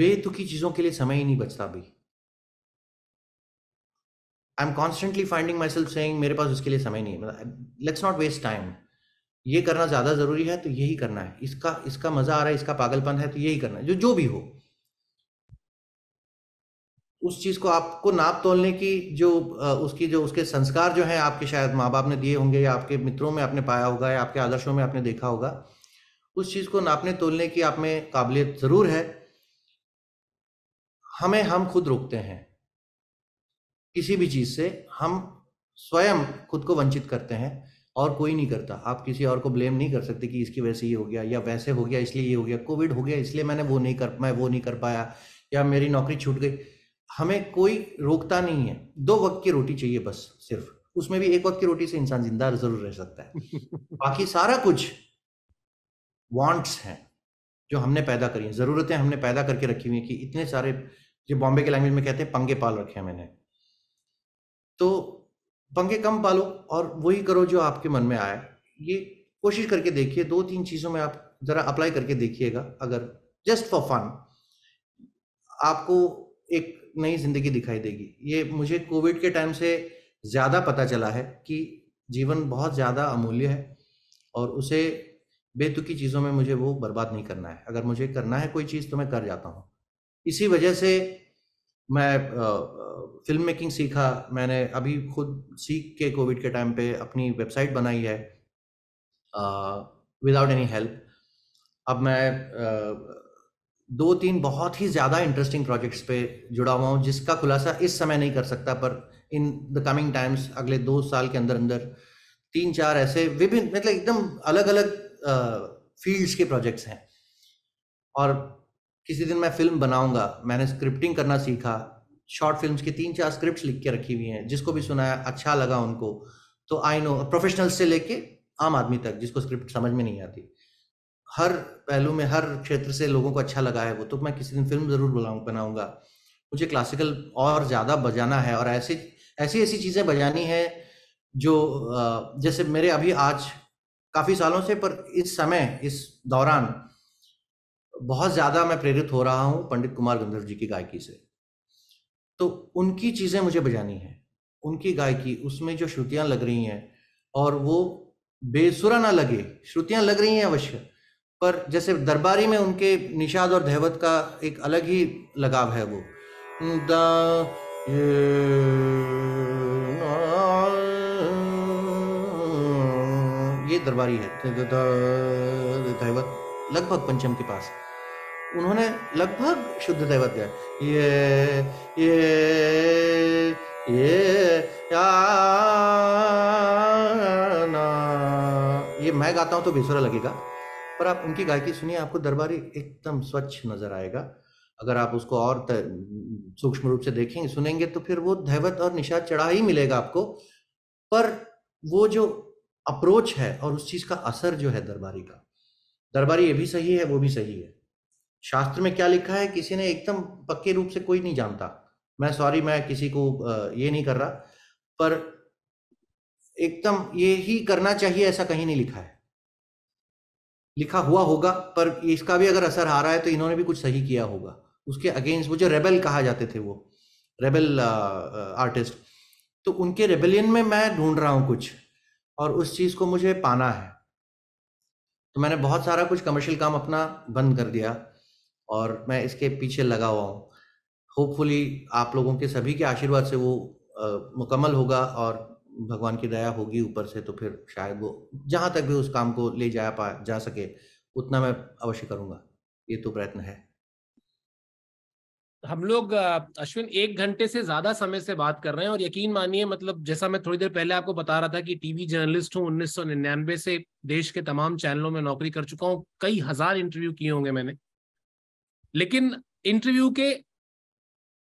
बेतुकी चीज़ों के लिए समय ही नहीं बचता अभी I am constantly finding myself sang मेरे पास उसके लिए समय नहीं है मतलब लेट्स नॉट वेस्ट टाइम ये करना ज़्यादा ज़रूरी है तो यही करना है इसका इसका मज़ा आ रहा है इसका पागलपन है तो यही करना है जो जो भी हो उस चीज़ को आपको नाप तोलने की जो उसकी जो उसके संस्कार जो है आपके शायद माँ बाप ने दिए होंगे या आपके मित्रों में आपने पाया होगा या आपके आदर्शों में आपने देखा होगा उस चीज़ को नापने तोलने की आप में काबिलियत ज़रूर है हमें हम खुद रोकते हैं किसी भी चीज से हम स्वयं खुद को वंचित करते हैं और कोई नहीं करता आप किसी और को ब्लेम नहीं कर सकते कि इसकी वजह से ये हो गया या वैसे हो गया इसलिए ये हो गया कोविड हो गया इसलिए मैंने वो नहीं कर मैं वो नहीं कर पाया या मेरी नौकरी छूट गई हमें कोई रोकता नहीं है दो वक्त की रोटी चाहिए बस सिर्फ उसमें भी एक वक्त की रोटी से इंसान जिंदा जरूर रह सकता है *laughs* बाकी सारा कुछ वांट्स हैं जो हमने पैदा करी हैं जरूरतें हमने पैदा करके रखी हुई हैं कि इतने सारे जो बॉम्बे के लैंग्वेज में कहते हैं पंगे पाल रखे हैं मैंने तो पंखे कम पालो और वही करो जो आपके मन में आया ये कोशिश करके देखिए दो तीन चीज़ों में आप ज़रा अप्लाई करके देखिएगा अगर जस्ट फॉर फन आपको एक नई ज़िंदगी दिखाई देगी ये मुझे कोविड के टाइम से ज़्यादा पता चला है कि जीवन बहुत ज़्यादा अमूल्य है और उसे बेतुकी चीज़ों में मुझे वो बर्बाद नहीं करना है अगर मुझे करना है कोई चीज़ तो मैं कर जाता हूँ इसी वजह से मैं फिल्म मेकिंग सीखा मैंने अभी खुद सीख के कोविड के टाइम पे अपनी वेबसाइट बनाई है विदाउट एनी हेल्प अब मैं दो तीन बहुत ही ज़्यादा इंटरेस्टिंग प्रोजेक्ट्स पे जुड़ा हुआ हूँ जिसका खुलासा इस समय नहीं कर सकता पर इन द कमिंग टाइम्स अगले दो साल के अंदर अंदर तीन चार ऐसे विभिन्न मतलब एकदम अलग अलग फील्ड्स के प्रोजेक्ट्स हैं और किसी दिन मैं फिल्म बनाऊंगा मैंने स्क्रिप्टिंग करना सीखा शॉर्ट फिल्म की तीन चार स्क्रिप्ट लिख के रखी हुई हैं जिसको भी सुनाया अच्छा लगा उनको तो आई नो प्रोफेशनल से लेके आम आदमी तक जिसको स्क्रिप्ट समझ में नहीं आती हर पहलू में हर क्षेत्र से लोगों को अच्छा लगा है वो तो मैं किसी दिन फिल्म जरूर बनाऊंगा मुझे क्लासिकल और ज़्यादा बजाना है और ऐसी ऐसी ऐसी चीज़ें बजानी है जो जैसे मेरे अभी आज काफ़ी सालों से पर इस समय इस दौरान बहुत ज़्यादा मैं प्रेरित हो रहा हूँ पंडित कुमार गंधर्व जी की गायकी से तो उनकी चीज़ें मुझे बजानी है उनकी गायकी उसमें जो श्रुतियां लग रही हैं और वो बेसुरा ना लगे श्रुतियां लग रही हैं अवश्य पर जैसे दरबारी में उनके निषाद और धैवत का एक अलग ही लगाव है वो ये, दरबारी है लगभग पंचम के पास उन्होंने लगभग शुद्ध दैवत गया ये ये ये या ये मैं गाता हूं तो बेसुरा लगेगा पर आप उनकी गायकी सुनिए आपको दरबारी एकदम स्वच्छ नजर आएगा अगर आप उसको और सूक्ष्म रूप से देखेंगे सुनेंगे तो फिर वो धैवत और निषाद चढ़ा ही मिलेगा आपको पर वो जो अप्रोच है और उस चीज का असर जो है दरबारी का दरबारी ये भी सही है वो भी सही है शास्त्र में क्या लिखा है किसी ने एकदम पक्के रूप से कोई नहीं जानता मैं सॉरी मैं किसी को ये नहीं कर रहा पर एकदम ये ही करना चाहिए ऐसा कहीं नहीं लिखा है लिखा हुआ होगा पर इसका भी अगर असर आ रहा है तो इन्होंने भी कुछ सही किया होगा उसके अगेंस्ट वो जो रेबल कहा जाते थे वो रेबल आर्टिस्ट तो उनके रेबेलियन में मैं ढूंढ रहा हूँ कुछ और उस चीज़ को मुझे पाना है तो मैंने बहुत सारा कुछ कमर्शियल काम अपना बंद कर दिया और मैं इसके पीछे लगा हुआ हूँ होपफुली आप लोगों के सभी के आशीर्वाद से वो आ, मुकम्मल होगा और भगवान की दया होगी ऊपर से तो फिर शायद वो जहाँ तक भी उस काम को ले जाया पा जा सके उतना मैं अवश्य करूँगा ये तो प्रयत्न है हम लोग अश्विन एक घंटे से ज्यादा समय से बात कर रहे हैं और यकीन मानिए मतलब जैसा मैं थोड़ी देर पहले आपको बता रहा था कि टीवी जर्नलिस्ट हूँ उन्नीस से देश के तमाम चैनलों में नौकरी कर चुका हूँ कई हजार इंटरव्यू किए होंगे मैंने लेकिन इंटरव्यू के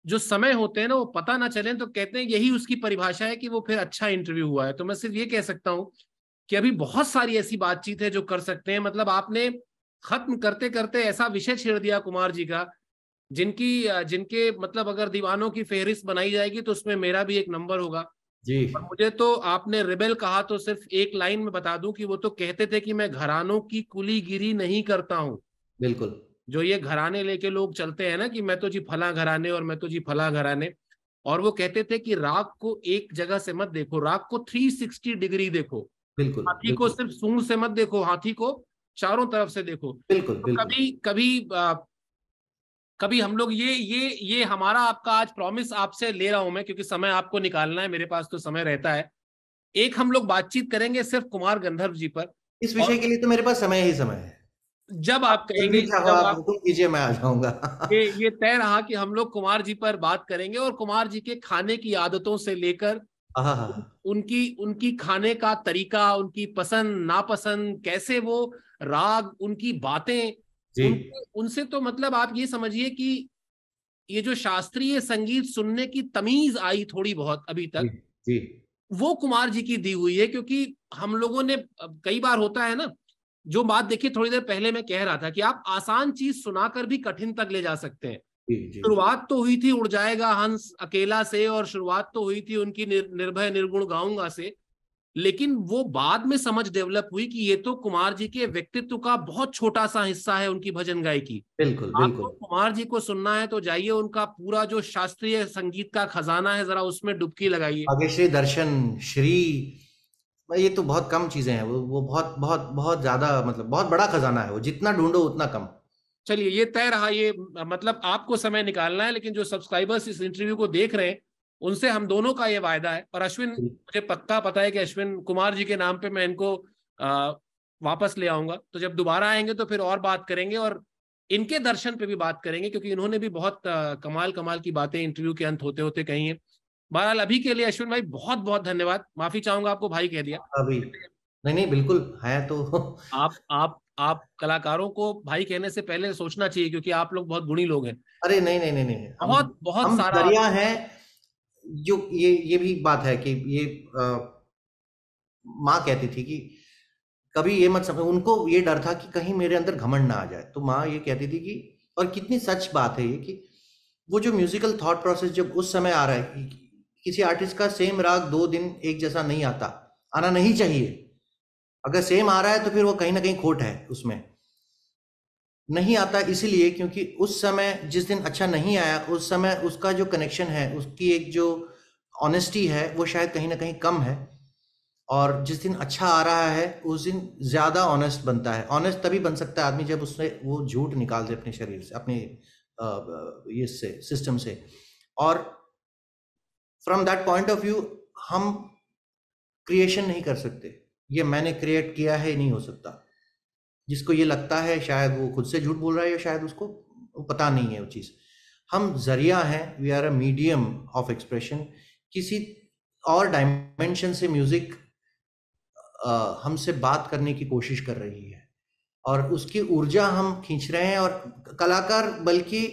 जो समय होते हैं ना वो पता ना चले तो कहते हैं यही उसकी परिभाषा है कि वो फिर अच्छा इंटरव्यू हुआ है तो मैं सिर्फ ये कह सकता हूँ कि अभी बहुत सारी ऐसी बातचीत है जो कर सकते हैं मतलब आपने खत्म करते करते ऐसा विषय छेड़ दिया कुमार जी का जिनकी जिनके मतलब अगर दीवानों की फेहरिस्त बनाई जाएगी तो उसमें मेरा भी एक नंबर होगा जी मुझे तो आपने रिबेल कहा तो सिर्फ एक लाइन में बता दूं कि वो तो कहते थे कि मैं घरानों की कुलीगिरी नहीं करता हूं बिल्कुल जो ये घराने लेके लोग चलते हैं ना कि मैं तो जी फला घराने और मैं तो जी फला घराने और वो कहते थे कि राग को एक जगह से मत देखो राग को 360 डिग्री देखो बिल्कुल हाथी बिल्कुल, को सिर्फ सूंड से मत देखो हाथी को चारों तरफ से देखो बिल्कुल, तो बिल्कुल कभी कभी आ, कभी हम लोग ये ये ये हमारा आपका आज प्रॉमिस आपसे ले रहा हूं मैं क्योंकि समय आपको निकालना है मेरे पास तो समय रहता है एक हम लोग बातचीत करेंगे सिर्फ कुमार गंधर्व जी पर इस विषय के लिए तो मेरे पास समय ही समय है जब आप कहेंगे हाँ, हाँ, कीजिए मैं आ जाऊंगा ये ये तय रहा कि हम लोग कुमार जी पर बात करेंगे और कुमार जी के खाने की आदतों से लेकर हाँ, उनकी उनकी खाने का तरीका उनकी पसंद नापसंद कैसे वो राग उनकी बातें उनसे तो मतलब आप ये समझिए कि ये जो शास्त्रीय संगीत सुनने की तमीज आई थोड़ी बहुत अभी तक जी, जी। वो कुमार जी की दी हुई है क्योंकि हम लोगों ने कई बार होता है ना जो बात देखिए थोड़ी देर पहले मैं कह रहा था कि आप आसान चीज सुनाकर भी कठिन तक ले जा सकते हैं शुरुआत तो हुई थी उड़ जाएगा हंस अकेला से और शुरुआत तो हुई थी उनकी निर, निर्भय निर्गुण गाऊंगा से लेकिन वो बाद में समझ डेवलप हुई कि ये तो कुमार जी के व्यक्तित्व का बहुत छोटा सा हिस्सा है उनकी भजन गायकी बिल्कुल तो कुमार जी को सुनना है तो जाइए उनका पूरा जो शास्त्रीय संगीत का खजाना है जरा उसमें डुबकी लगाइए दर्शन श्री भाई ये तो बहुत कम चीज़ें हैं वो वो बहुत बहुत बहुत ज़्यादा मतलब बहुत बड़ा खजाना है वो जितना ढूंढो उतना कम चलिए ये तय रहा ये मतलब आपको समय निकालना है लेकिन जो सब्सक्राइबर्स इस इंटरव्यू को देख रहे हैं उनसे हम दोनों का ये वायदा है और अश्विन मुझे पक्का पता है कि अश्विन कुमार जी के नाम पे मैं इनको आ, वापस ले आऊंगा तो जब दोबारा आएंगे तो फिर और बात करेंगे और इनके दर्शन पे भी बात करेंगे क्योंकि इन्होंने भी बहुत आ, कमाल कमाल की बातें इंटरव्यू के अंत होते होते कही हैं बहरहाल अभी के लिए अश्विन भाई बहुत बहुत धन्यवाद माफी चाहूंगा आपको भाई कह दिया अभी नहीं नहीं बिल्कुल है तो आप आप आप कलाकारों को भाई कहने से पहले सोचना चाहिए क्योंकि आप लोग बहुत गुणी लोग हैं अरे नहीं नहीं नहीं नहीं बहुत हम, बहुत हम सारा दरिया है जो ये ये भी बात है कि ये माँ कहती थी कि कभी ये मत समझ उनको ये डर था कि कहीं मेरे अंदर घमंड ना आ जाए तो माँ ये कहती थी कि और कितनी सच बात है ये कि वो जो म्यूजिकल थॉट प्रोसेस जब उस समय आ रहा है किसी आर्टिस्ट का सेम राग दो दिन एक जैसा नहीं आता आना नहीं चाहिए अगर सेम आ रहा है तो फिर वो कहीं ना कहीं खोट है उसमें नहीं आता इसीलिए क्योंकि उस समय जिस दिन अच्छा नहीं आया उस समय उसका जो कनेक्शन है उसकी एक जो ऑनेस्टी है वो शायद कहीं ना कहीं कम है और जिस दिन अच्छा आ रहा है उस दिन ज़्यादा ऑनेस्ट बनता है ऑनेस्ट तभी बन सकता है आदमी जब उसने वो झूठ निकाल दे अपने शरीर से अपने ये से सिस्टम से और from that point of view हम क्रिएशन नहीं कर सकते ये मैंने क्रिएट किया है नहीं हो सकता जिसको ये लगता है शायद वो खुद से झूठ बोल रहा है या शायद उसको पता नहीं है वो चीज़ हम जरिया हैं we are a medium of expression किसी और डायमेंशन से म्यूज़िक हमसे बात करने की कोशिश कर रही है और उसकी ऊर्जा हम खींच रहे हैं और कलाकार बल्कि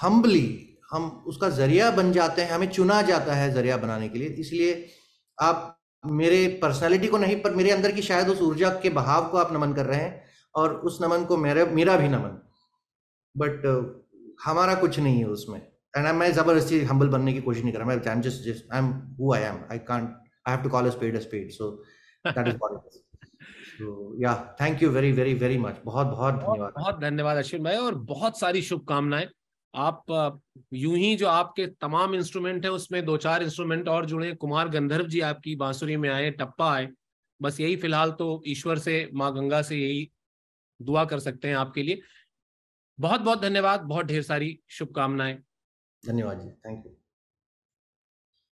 हम्बली हम उसका जरिया बन जाते हैं हमें चुना जाता है जरिया बनाने के लिए इसलिए आप मेरे पर्सनालिटी को नहीं पर मेरे अंदर की शायद उस ऊर्जा के बहाव को आप नमन कर रहे हैं और उस नमन को मेरा मेरा भी नमन बट हमारा कुछ नहीं है उसमें एंड मैं जबरदस्ती हम्बल बनने की कोशिश नहीं कर रहा मैं just just I am who I am I can't I have to call a spade a spade so that is what it या thank you very very very much बहुत बहुत धन्यवाद बहुत धन्यवाद अश्विन भाई और बहुत सारी शुभकामनाएं आप यूं ही जो आपके तमाम इंस्ट्रूमेंट हैं उसमें दो चार इंस्ट्रूमेंट और जुड़े कुमार गंधर्व जी आपकी बांसुरी में आए टप्पा आए बस यही फिलहाल तो ईश्वर से माँ गंगा से यही दुआ कर सकते हैं आपके लिए बहुत बहुत धन्यवाद बहुत ढेर सारी शुभकामनाएं धन्यवाद जी थैंक यू